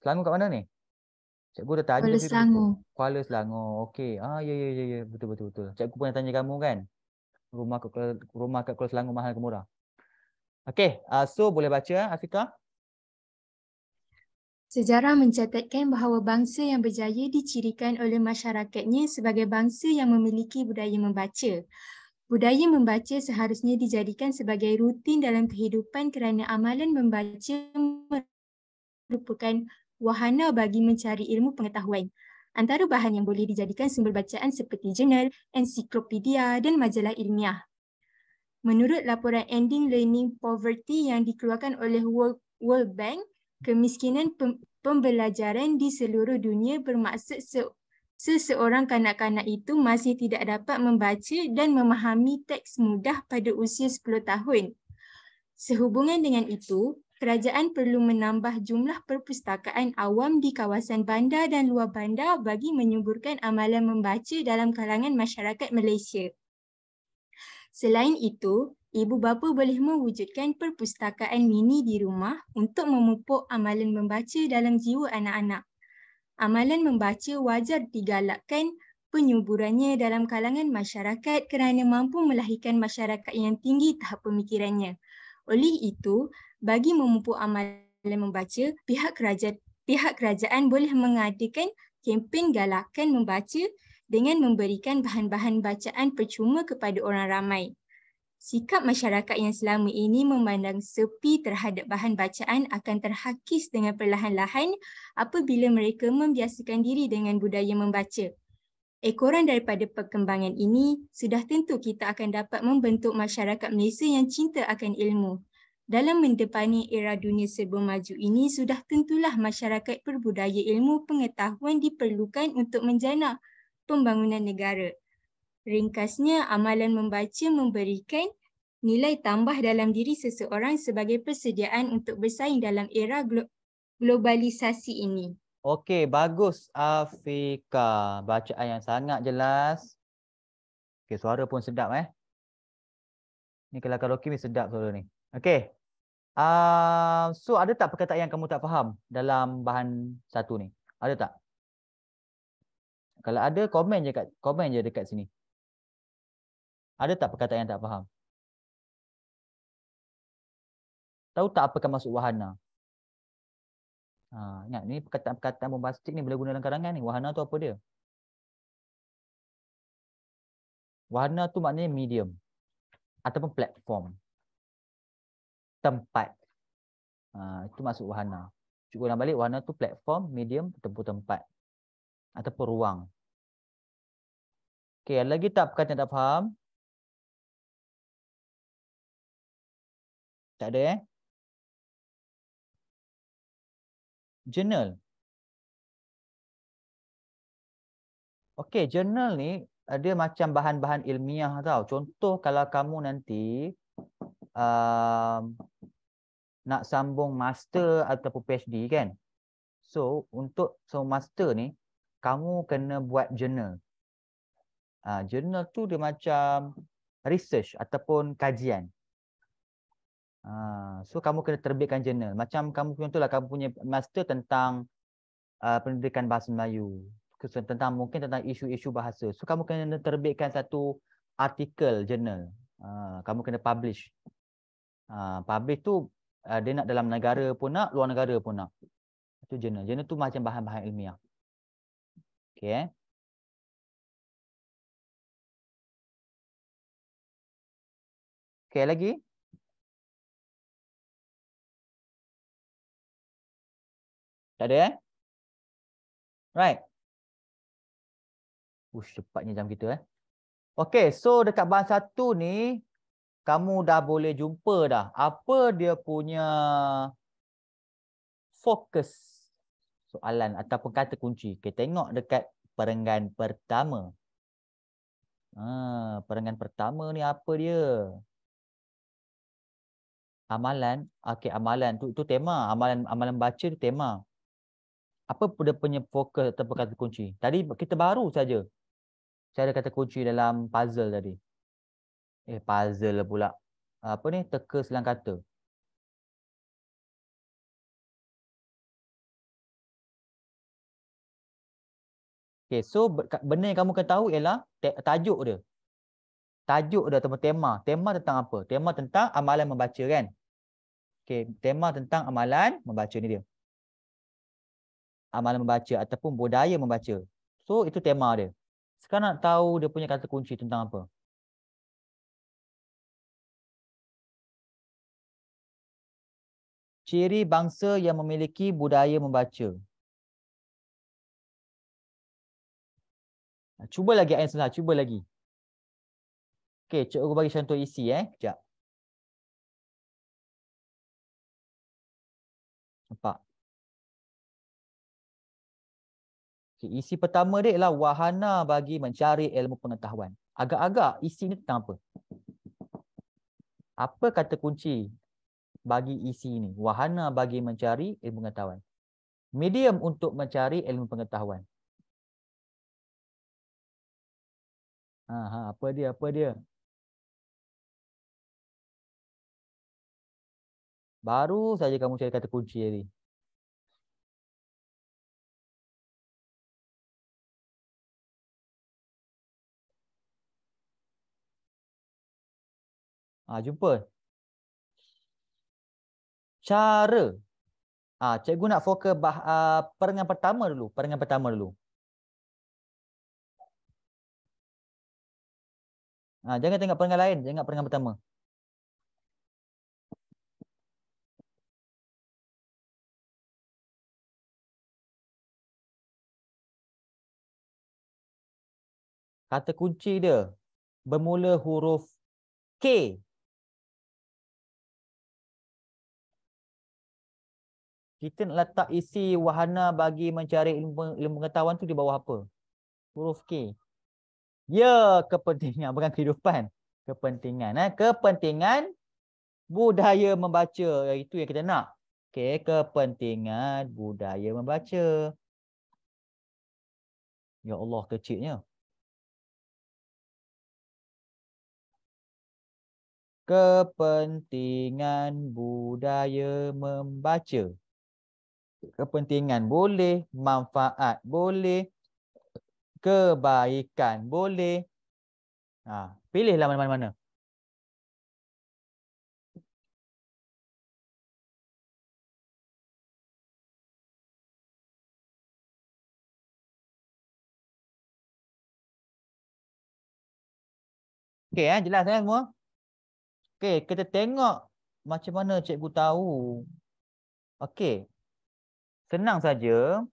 Selangor kat mana ni? Cikgu dah tanya Kuala Selangor. Kuala Selangor. Okey. Ah ya ya ya ya betul betul betul. Cikgu pun tanya kamu kan? Rumah kat rumah kat Kuala Selangor mahal ke murah? Okey, uh, so boleh baca eh ah, Afika?
Sejarah mencatatkan bahawa bangsa yang berjaya dicirikan oleh masyarakatnya sebagai bangsa yang memiliki budaya membaca. Budaya membaca seharusnya dijadikan sebagai rutin dalam kehidupan kerana amalan membaca merupakan wahana bagi mencari ilmu pengetahuan. Antara bahan yang boleh dijadikan sumber bacaan seperti jurnal, ensiklopedia dan majalah ilmiah. Menurut laporan Ending Learning Poverty yang dikeluarkan oleh World Bank, kemiskinan pembelajaran di seluruh dunia bermaksud se seseorang kanak-kanak itu masih tidak dapat membaca dan memahami teks mudah pada usia 10 tahun. Sehubungan dengan itu, kerajaan perlu menambah jumlah perpustakaan awam di kawasan bandar dan luar bandar bagi menyuburkan amalan membaca dalam kalangan masyarakat Malaysia. Selain itu, ibu bapa boleh mewujudkan perpustakaan mini di rumah untuk memupuk amalan membaca dalam jiwa anak-anak. Amalan membaca wajar digalakkan penyuburannya dalam kalangan masyarakat kerana mampu melahirkan masyarakat yang tinggi tahap pemikirannya. Oleh itu, bagi memupuk amalan membaca, pihak kerajaan pihak kerajaan boleh mengadakan kempen galakan membaca dengan memberikan bahan-bahan bacaan percuma kepada orang ramai. Sikap masyarakat yang selama ini memandang sepi terhadap bahan bacaan akan terhakis dengan perlahan-lahan apabila mereka membiasakan diri dengan budaya membaca. Ekoran daripada perkembangan ini sudah tentu kita akan dapat membentuk masyarakat Malaysia yang cinta akan ilmu. Dalam mendepani era dunia serba maju ini, sudah tentulah masyarakat berbudaya ilmu pengetahuan diperlukan untuk menjana pembangunan negara. Ringkasnya, amalan membaca memberikan nilai tambah dalam diri seseorang sebagai persediaan untuk bersaing dalam era glo- globalisasi ini.
Okey, bagus Afika. Bacaan yang sangat jelas. Okey, suara pun sedap eh. Ni kalau karaoke ni sedap suara ni. Okey, Uh, so ada tak perkataan yang kamu tak faham dalam bahan satu ni? Ada tak? Kalau ada komen je kat komen je dekat sini. Ada tak perkataan yang tak faham? Tahu tak apa kan maksud wahana? Ha, ingat ni perkataan-perkataan bombastik ni boleh guna dalam karangan ni. Wahana tu apa dia? Wahana tu maknanya medium ataupun platform tempat. Uh, itu maksud wahana. Cuba ulang balik, wahana tu platform, medium, ataupun tempat. Ataupun ruang. Okay, lagi tak perkataan tak faham? Tak ada eh? Journal. Okay, journal ni ada macam bahan-bahan ilmiah tau. Contoh kalau kamu nanti uh, nak sambung master ataupun PhD kan. So untuk so master ni kamu kena buat journal. Ha, journal tu dia macam research ataupun kajian. Ha, so kamu kena terbitkan journal. Macam kamu contohlah kamu punya master tentang uh, pendidikan bahasa Melayu. Tentang mungkin tentang isu-isu bahasa. So kamu kena terbitkan satu artikel journal. Ha, kamu kena publish. Ha, publish tu uh, dia nak dalam negara pun nak, luar negara pun nak. Itu jurnal. Jurnal tu macam bahan-bahan ilmiah. Okay. Eh?
Okay, lagi. Tak ada eh? Right.
Ush, cepatnya jam kita eh. Okay, so dekat bahan satu ni, kamu dah boleh jumpa dah apa dia punya fokus soalan ataupun kata kunci. Kita tengok dekat perenggan pertama. Ha, perenggan pertama ni apa dia? Amalan, okey amalan tu itu tema, amalan amalan baca itu tema. Apa dia punya fokus ataupun kata kunci? Tadi kita baru saja cara kata kunci dalam puzzle tadi. Eh, puzzle lah pula. Apa ni? Teka selang kata. Okay, so benda yang kamu kena tahu ialah tajuk dia. Tajuk dia ataupun tema. Tema tentang apa? Tema tentang amalan membaca kan? Okay, tema tentang amalan membaca ni dia. Amalan membaca ataupun budaya membaca. So, itu tema dia. Sekarang nak tahu dia punya kata kunci tentang apa?
ciri bangsa yang memiliki budaya membaca. Cuba lagi ayat sebelah, cuba lagi. Okey, cikgu bagi contoh isi eh, kejap. Nampak.
Okay, isi pertama dia ialah wahana bagi mencari ilmu pengetahuan. Agak-agak isi ni tentang apa? Apa kata kunci bagi isi ini. Wahana bagi mencari ilmu pengetahuan. Medium untuk mencari ilmu pengetahuan.
Aha, apa dia? Apa dia? Baru saja kamu cari kata kunci tadi. Ah, jumpa
cara ah ha, cikgu nak fokus bah uh, ah, perenggan pertama dulu perenggan pertama dulu ha, jangan tengok perenggan lain jangan tengok perenggan pertama
kata kunci dia bermula huruf k
kita nak letak isi wahana bagi mencari ilmu, ilmu pengetahuan tu di bawah apa? Huruf K. Ya, kepentingan. Bukan kehidupan. Kepentingan. Eh? Kepentingan budaya membaca. Ya, itu yang kita nak. Okay, kepentingan budaya membaca. Ya Allah, kecilnya. Kepentingan budaya membaca kepentingan boleh, manfaat boleh, kebaikan boleh. Ha, pilihlah mana-mana. Okey, eh? jelas kan semua? Okey, kita tengok macam mana cikgu tahu. Okey, senang saja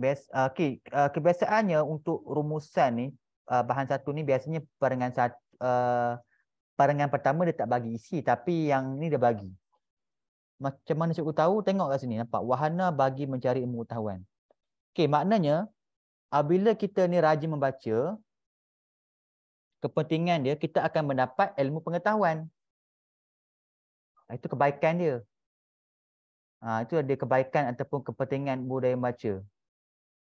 Bias, ah, okay, ah, kebiasaannya untuk rumusan ni ah, bahan satu ni biasanya perenggan satu uh, perenggan pertama dia tak bagi isi tapi yang ni dia bagi macam mana cikgu tahu tengok kat sini nampak wahana bagi mencari ilmu pengetahuan okey maknanya apabila kita ni rajin membaca kepentingan dia kita akan mendapat ilmu pengetahuan itu kebaikan dia Ha, itu ada kebaikan ataupun kepentingan budaya membaca.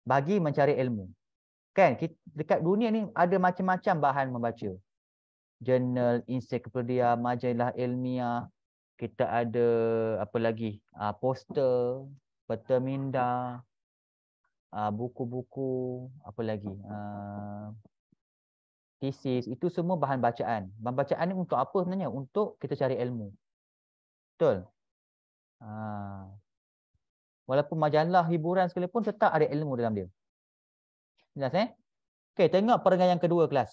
Bagi mencari ilmu. Kan? Kita, dekat dunia ni ada macam-macam bahan membaca. Journal, encyclopedia, majalah ilmiah. Kita ada apa lagi? Ha, poster, peta minda, ha, buku-buku, apa lagi? Ha, thesis. Itu semua bahan bacaan. Bahan bacaan ni untuk apa sebenarnya? Untuk kita cari ilmu. Betul? Ha. Walaupun majalah hiburan sekalipun tetap ada ilmu dalam dia. Jelas eh? Okey, tengok perenggan yang kedua kelas.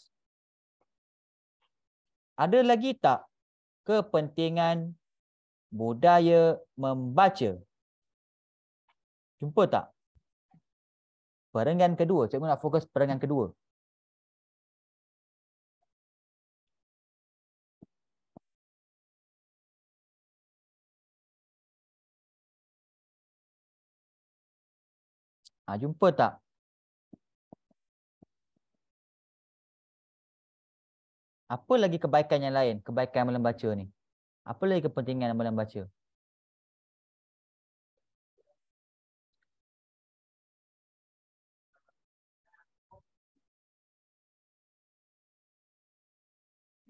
Ada lagi tak kepentingan budaya membaca? Jumpa tak? Perenggan kedua, cikgu nak fokus
perenggan kedua. Ha, jumpa tak?
Apa lagi kebaikan yang lain? Kebaikan malam baca ni. Apa lagi kepentingan malam baca?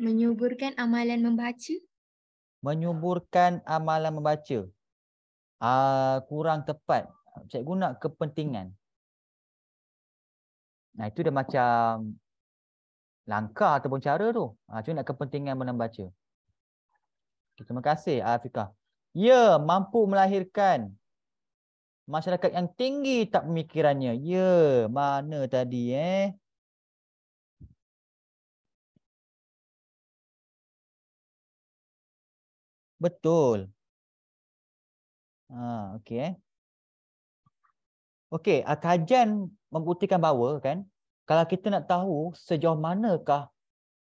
Menyuburkan amalan
membaca.
Menyuburkan amalan membaca. Uh, kurang tepat cikgu nak kepentingan. Nah itu dah macam langkah ataupun cara tu. Ha, cikgu nak kepentingan menembaca. Terima kasih Afika. Ya, mampu melahirkan masyarakat yang tinggi tak pemikirannya. Ya, mana tadi
eh? Betul. Ah, okey
eh. Okey, ah, kajian membuktikan bahawa kan, kalau kita nak tahu sejauh manakah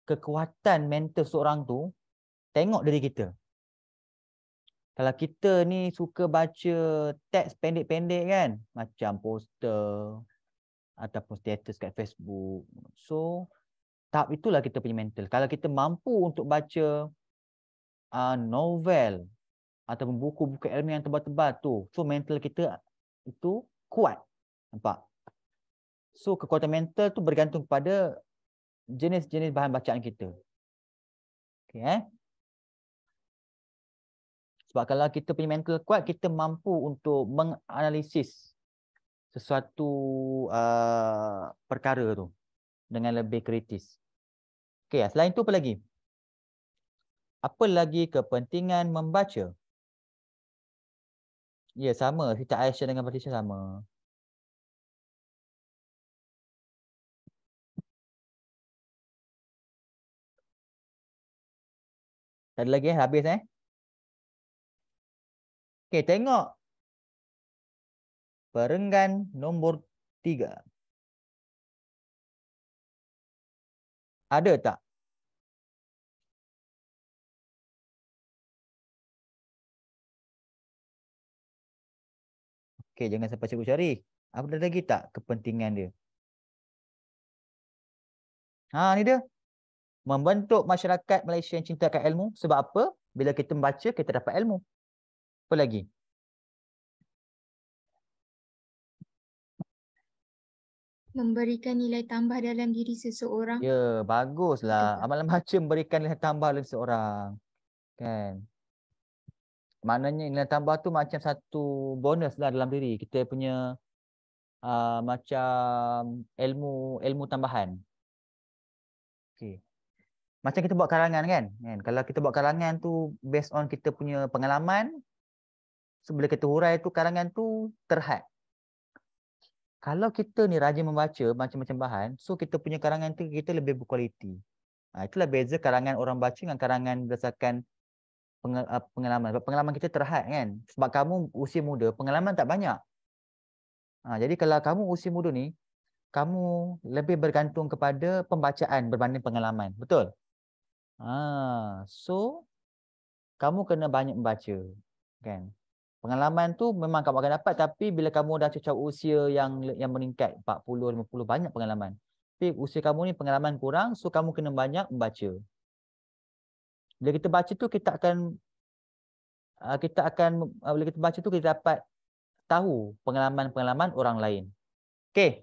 kekuatan mental seorang tu, tengok dari kita. Kalau kita ni suka baca teks pendek-pendek kan, macam poster ataupun status kat Facebook. So, tahap itulah kita punya mental. Kalau kita mampu untuk baca uh, novel ataupun buku-buku ilmiah yang tebal-tebal tu, so mental kita itu kuat. Nampak? So kekuatan mental tu bergantung kepada jenis-jenis bahan bacaan kita. Okay, eh? Sebab kalau kita punya mental kuat, kita mampu untuk menganalisis sesuatu uh, perkara tu dengan lebih kritis. Okay, ah, selain itu apa lagi? Apa lagi kepentingan membaca? Ya yeah, sama. Fitur Aisyah dengan partition sama.
Tak ada lagi eh. Habis eh. Okay tengok. Perenggan nombor tiga. Ada tak?
Okay, jangan sampai sibuk cari. Ada lagi tak kepentingan dia? Ha, ni dia. Membentuk masyarakat Malaysia yang cintakan ilmu. Sebab apa? Bila kita membaca, kita dapat ilmu. Apa lagi?
Memberikan nilai tambah dalam diri seseorang.
Ya, baguslah. Amalan baca memberikan nilai tambah dalam seseorang. Kan? maknanya nilai tambah tu macam satu bonus lah dalam diri kita punya uh, macam ilmu ilmu tambahan Okay, macam kita buat karangan kan kan kalau kita buat karangan tu based on kita punya pengalaman sebelum kita hurai tu karangan tu terhad kalau kita ni rajin membaca macam-macam bahan so kita punya karangan tu kita lebih berkualiti ah, itulah beza karangan orang baca dengan karangan berdasarkan Ah, pengalaman. Sebab pengalaman kita terhad kan. Sebab kamu usia muda, pengalaman tak banyak. Ha, jadi kalau kamu usia muda ni, kamu lebih bergantung kepada pembacaan berbanding pengalaman. Betul? Ha, so, kamu kena banyak membaca. kan? Pengalaman tu memang kamu akan dapat. Tapi bila kamu dah cucap usia yang yang meningkat 40-50, banyak pengalaman. Tapi usia kamu ni pengalaman kurang, so kamu kena banyak membaca bila kita baca tu kita akan ah, kita akan ah, bila kita baca tu kita dapat tahu pengalaman-pengalaman orang lain. Okey.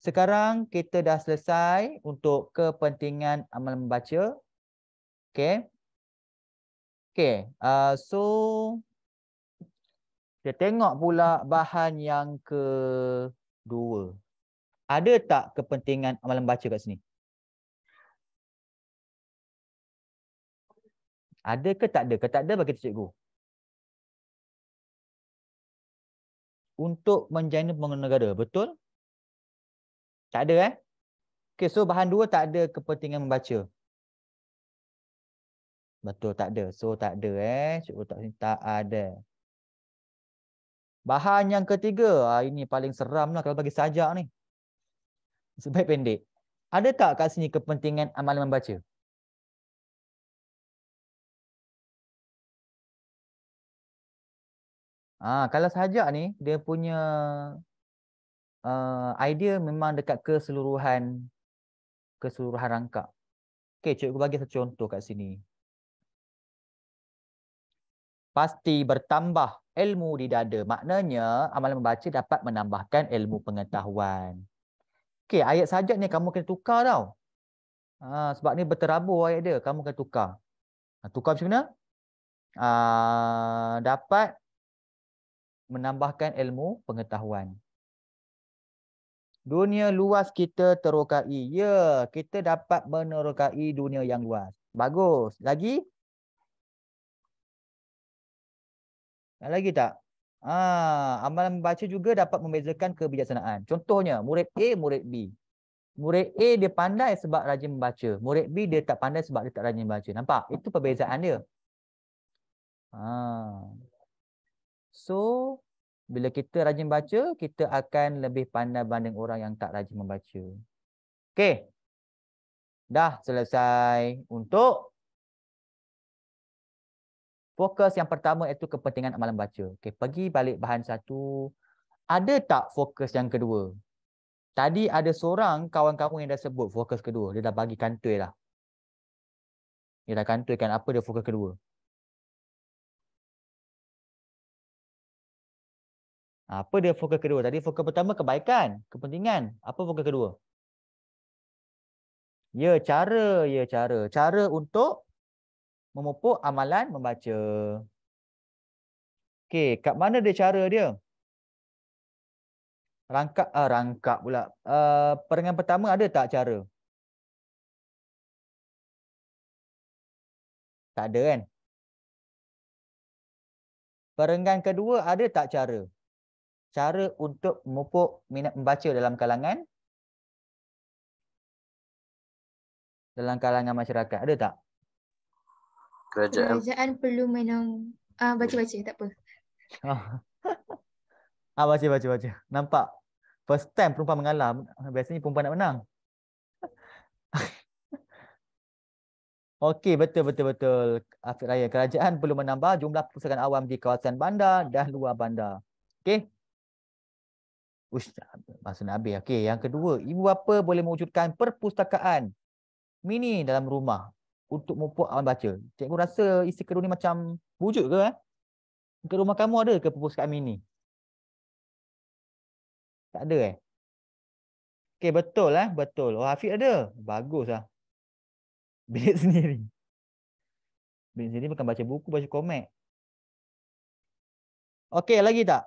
Sekarang kita dah selesai untuk kepentingan amalan membaca. Okey. Okey, uh, so kita tengok pula bahan yang kedua. Ada tak kepentingan amalan baca kat sini? Ada ke tak ada? Kalau tak ada, bagi kita cikgu. Untuk menjana pembangunan negara, betul? Tak ada eh? Okay, so bahan dua tak ada kepentingan membaca. Betul, tak ada. So, tak ada eh. Cikgu tak, tak ada. Bahan yang ketiga. Ah, ini paling seram lah kalau bagi sajak ni. Sebaik pendek. Ada tak kat sini kepentingan amalan membaca? Ah, kalau saja ni dia punya uh, idea memang dekat keseluruhan keseluruhan rangka. Okey, cikgu bagi satu contoh kat sini. Pasti bertambah ilmu di dada. Maknanya amalan membaca dapat menambahkan ilmu pengetahuan. Okey, ayat saja ni kamu kena tukar tau. Ha, sebab ni berterabur ayat dia. Kamu kena tukar. Ha, tukar macam mana? Ha, dapat menambahkan ilmu pengetahuan. Dunia luas kita terokai. Ya, kita dapat menerokai dunia yang luas. Bagus. Lagi? Nak lagi tak? Ah, amalan membaca juga dapat membezakan kebijaksanaan. Contohnya, murid A, murid B. Murid A dia pandai sebab rajin membaca. Murid B dia tak pandai sebab dia tak rajin membaca. Nampak? Itu perbezaan dia. Ah. So, bila kita rajin baca, kita akan lebih pandai banding orang yang tak rajin membaca. Okay, Dah selesai untuk fokus yang pertama iaitu kepentingan amalan baca. Okay, pergi balik bahan satu. Ada tak fokus yang kedua? Tadi ada seorang kawan-kawan yang dah sebut fokus kedua. Dia dah bagi kantoi lah. Dia dah kantoi kan apa dia fokus kedua. Apa dia fokus kedua? Tadi fokus pertama kebaikan, kepentingan. Apa fokus kedua? Ya, cara. Ya, cara. Cara untuk memupuk amalan membaca. Okey, kat mana dia cara dia? Rangkap, ah rangkap pula. Uh, ah, perengan pertama ada
tak cara? Tak ada
kan? Perenggan kedua ada tak cara? Cara cara untuk memupuk minat membaca dalam kalangan dalam kalangan masyarakat ada tak kerajaan, kerajaan
perlu menang ah uh, baca-baca tak apa
ah baca baca baca nampak first time perempuan mengalah biasanya perempuan nak menang Okey betul betul betul. Afiq Raya kerajaan perlu menambah jumlah perpustakaan awam di kawasan bandar dan luar bandar. Okey. Maksudnya Nabi. Okey, yang kedua, ibu bapa boleh mewujudkan perpustakaan mini dalam rumah untuk mempuak awan baca. Cikgu rasa isi kedua ni macam wujud ke? Eh? Ke rumah kamu ada ke perpustakaan mini? Tak ada eh? Okey, betul eh? Betul. Oh, Hafiz ada. Bagus lah. Bilik sendiri. Bilik sendiri bukan baca buku, baca komik. Okey, lagi tak?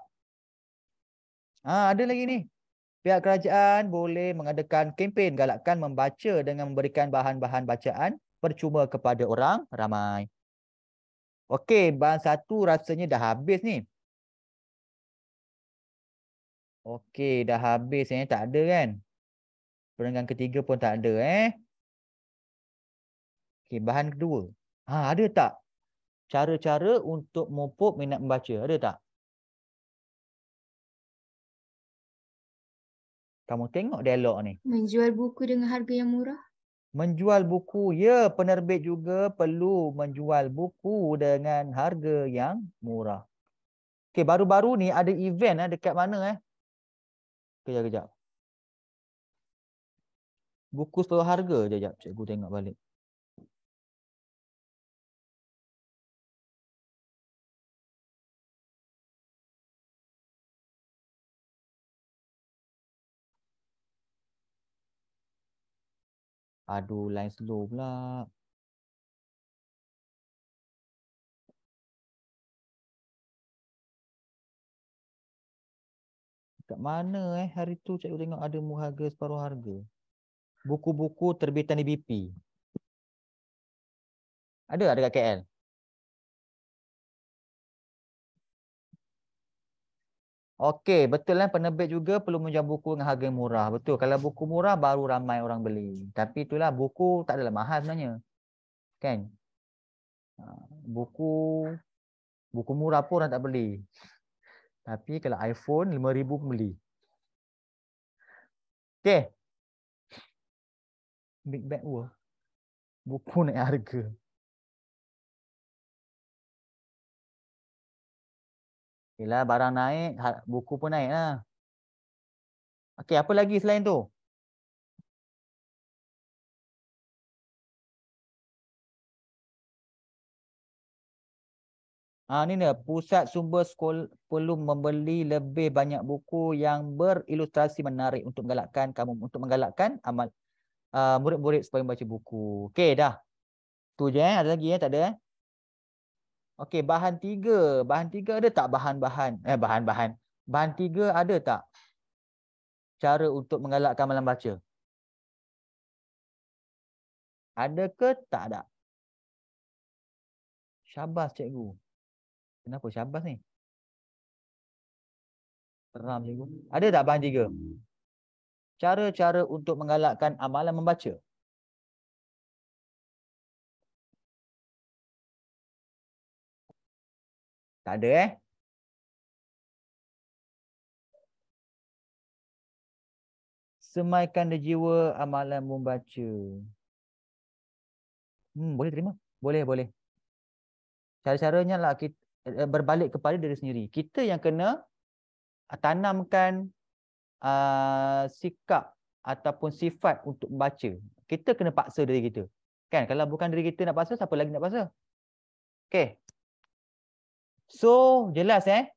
Ha, ada lagi ni. Pihak kerajaan boleh mengadakan kempen galakkan membaca dengan memberikan bahan-bahan bacaan percuma kepada orang ramai. Okey, bahan satu rasanya dah habis ni. Okey, dah habis ni. Eh? Tak ada kan? Perenggan ketiga pun tak ada eh. Okey, bahan kedua. Ha, ada tak? Cara-cara untuk mupuk minat membaca. Ada tak? Kamu tengok dialog ni.
Menjual buku
dengan harga yang murah?
Menjual buku, ya penerbit juga perlu menjual buku dengan harga yang murah. Okey, baru-baru ni ada event eh, dekat mana eh? Kejap-kejap.
Buku seluruh harga, kejap-kejap cikgu tengok balik. Aduh, line slow pula.
Kat mana eh hari tu cikgu tengok ada muharga separuh harga. Buku-buku terbitan di BP.
Ada ada kat KL?
Okey, betul kan penerbit juga perlu menjual buku dengan harga murah. Betul. Kalau buku murah baru ramai orang beli. Tapi itulah buku tak adalah mahal sebenarnya. Kan? Ha, buku buku murah pun orang tak beli. Tapi kalau iPhone 5000 pun beli. Okey.
Big bag World. Buku naik harga. Yelah barang naik, ha, buku pun naik lah. Okay, apa lagi selain tu?
Ah ni dia, pusat sumber sekolah perlu membeli lebih banyak buku yang berilustrasi menarik untuk menggalakkan kamu untuk menggalakkan amal uh, murid-murid uh, supaya membaca buku. Okey dah. Tu je eh, ada lagi eh, tak ada eh? Okey, bahan tiga. Bahan tiga ada tak bahan-bahan? Eh, bahan-bahan. Bahan tiga ada tak? Cara untuk menggalakkan malam baca.
Ada ke tak ada?
Syabas, cikgu. Kenapa syabas ni? Teram, cikgu. Ada tak bahan tiga? Cara-cara untuk menggalakkan amalan membaca. Tak ada eh. Semaikan de jiwa amalan membaca. Hmm, boleh terima. Boleh, boleh. Cara-caranya lah kita eh, berbalik kepada diri sendiri. Kita yang kena ah, tanamkan uh, sikap ataupun sifat untuk membaca. Kita kena paksa diri kita. Kan? Kalau bukan diri kita nak paksa, siapa lagi nak paksa? Okay. So, jelas eh?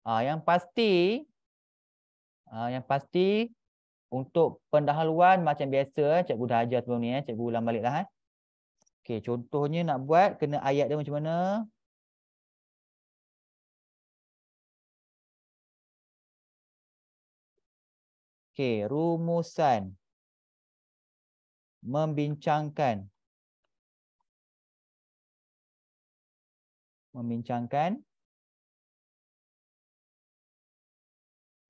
Ah, yang pasti ah, yang pasti untuk pendahuluan macam biasa eh, cikgu dah ajar sebelum ni eh, cikgu ulang lah. eh. Okey, contohnya nak buat kena ayat dia macam mana?
Okay, rumusan membincangkan membincangkan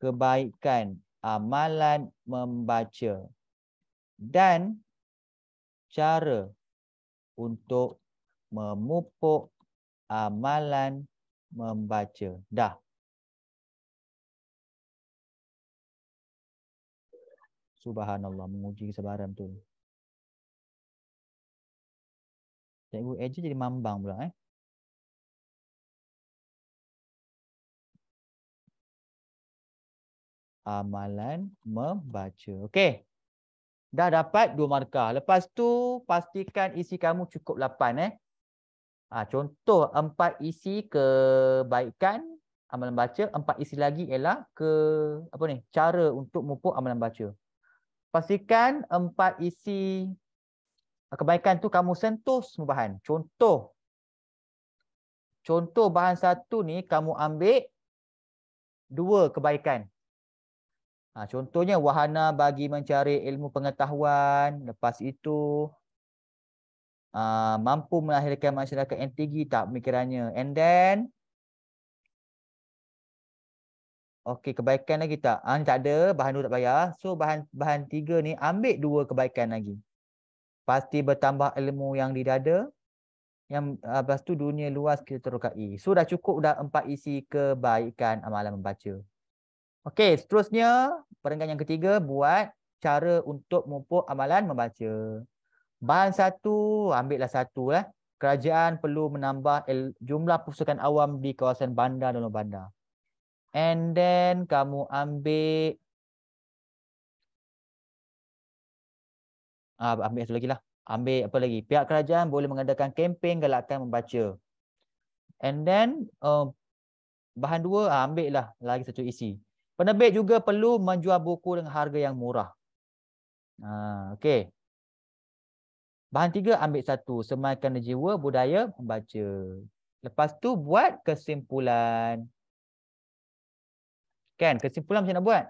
kebaikan amalan membaca dan cara untuk memupuk amalan membaca. Dah. Subhanallah
menguji kesabaran tu. Cikgu Eja jadi mambang pula eh.
amalan membaca. Okey. Dah dapat dua markah. Lepas tu pastikan isi kamu cukup lapan eh. Ha, contoh empat isi kebaikan amalan baca, empat isi lagi ialah ke apa ni? cara untuk mupuk amalan baca. Pastikan empat isi kebaikan tu kamu sentuh semua bahan. Contoh contoh bahan satu ni kamu ambil dua kebaikan. Ha, contohnya wahana bagi mencari ilmu pengetahuan. Lepas itu ha, mampu melahirkan masyarakat yang tinggi tak pemikirannya. And then Okey kebaikan lagi tak? Ha, tak ada bahan dua tak payah. So bahan bahan tiga ni ambil dua kebaikan lagi. Pasti bertambah ilmu yang di Yang uh, lepas tu dunia luas kita terukai. So dah cukup dah empat isi kebaikan amalan membaca. Okey, seterusnya peringkat yang ketiga buat cara untuk memupuk amalan membaca. Bahan satu, ambil lah satu lah. Kerajaan perlu menambah jumlah pusukan awam di kawasan bandar dan luar bandar. And then kamu ambil ah ambil satu lagi lah. Ambil apa lagi? Pihak kerajaan boleh mengadakan kempen galakkan membaca. And then uh, bahan dua, ah, ambil lah lagi satu isi. Penerbit juga perlu menjual buku dengan harga yang murah. Ha, okay. Bahan tiga, ambil satu. Semaikan jiwa, budaya, membaca. Lepas tu buat kesimpulan. Kan, kesimpulan macam nak buat?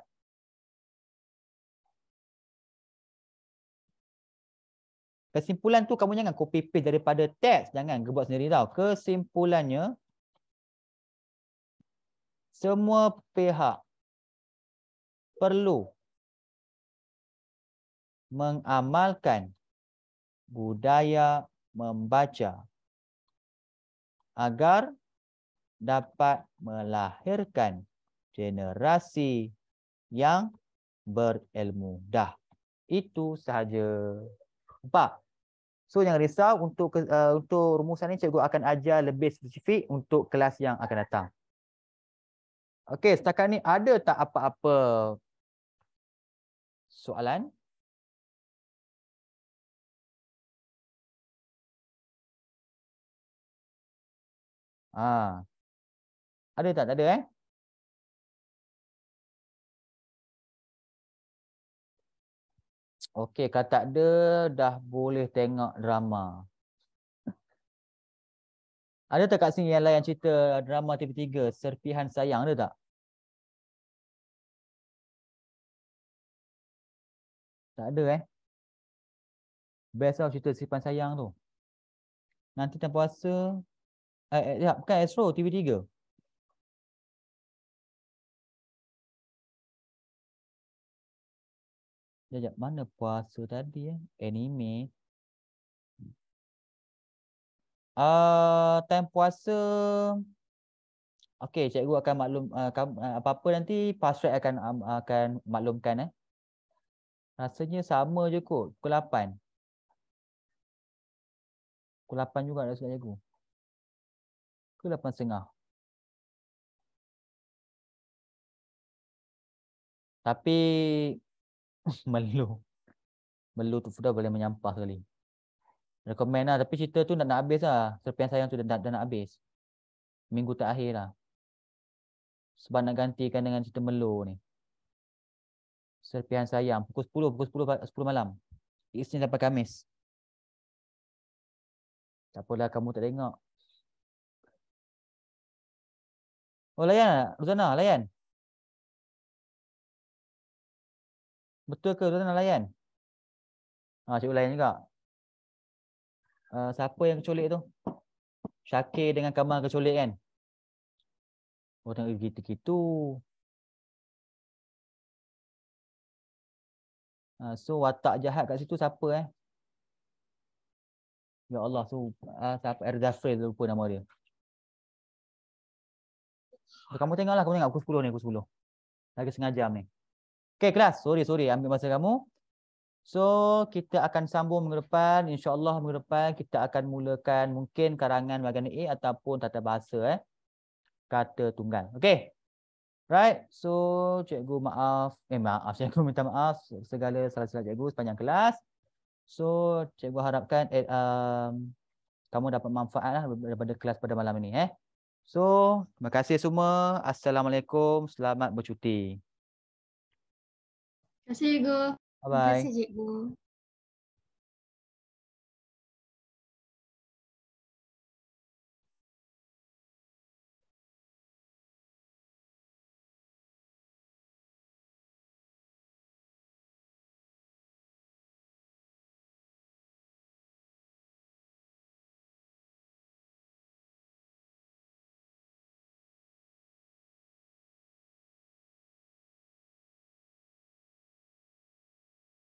Kesimpulan tu kamu jangan copy paste daripada teks. Jangan, buat sendiri tau. Kesimpulannya, semua pihak perlu mengamalkan budaya membaca agar dapat melahirkan generasi yang berilmu dah. Itu sahaja. Nampak? So jangan risau untuk uh, untuk rumusan ni cikgu akan ajar lebih spesifik untuk kelas yang akan datang. Okey, setakat ni ada tak apa-apa soalan?
Ah. Ada tak? Tak ada eh?
Okey, kalau tak ada dah boleh tengok drama. Ada tak kat sini yang lain cerita drama TV3 Serpihan Sayang ada tak? Tak ada eh. Best lah cerita Serpihan Sayang tu. Nanti tanpa puasa. Eh, eh, ya, bukan Astro TV3. Sekejap, mana puasa tadi? Eh? Anime. Uh, time puasa Okay cikgu akan maklum ah, ah, Apa-apa uh, uh, nanti password akan um, akan maklumkan eh. Rasanya sama je kot Pukul 8 Pukul 8 juga rasa cikgu Pukul 8.30 Tapi melu. Melu tu sudah boleh menyampah sekali. Recommend lah. Tapi cerita tu nak nak habis lah. Serpian sayang tu dah, dah, dah nak habis. Minggu terakhir lah. Sebab nak gantikan dengan cerita Melo ni. Serpian sayang. Pukul 10. Pukul 10, 10 malam. Isnin sampai Kamis. Tak apalah kamu tak tengok. Oh layan lah. Ruzana layan.
Betul ke Ruzana layan?
Ah, cikgu layan juga. Ah, siapa yang culik tu? Syakir dengan Kamal keculik kan? Oh tengok begitu gitu. Uh, so watak jahat kat situ siapa eh? Ya Allah tu uh, ah, siapa Erdafri lupa nama dia. So, oh, kamu tengoklah kamu tengok aku 10 ni aku 10. Lagi setengah ni. Okay kelas, sorry sorry ambil masa kamu. So kita akan sambung minggu depan insya-Allah minggu depan kita akan mulakan mungkin karangan bahagian A ataupun tata bahasa eh kata tunggal. Okey. Right. So cikgu maaf, eh maaf cikgu minta maaf segala salah-salah cikgu sepanjang kelas. So cikgu harapkan eh, um, kamu dapat manfaatlah daripada kelas pada malam ini eh. So terima kasih semua. Assalamualaikum. Selamat bercuti.
Terima kasih cikgu. Bye-bye. Terima kasih, Cikgu.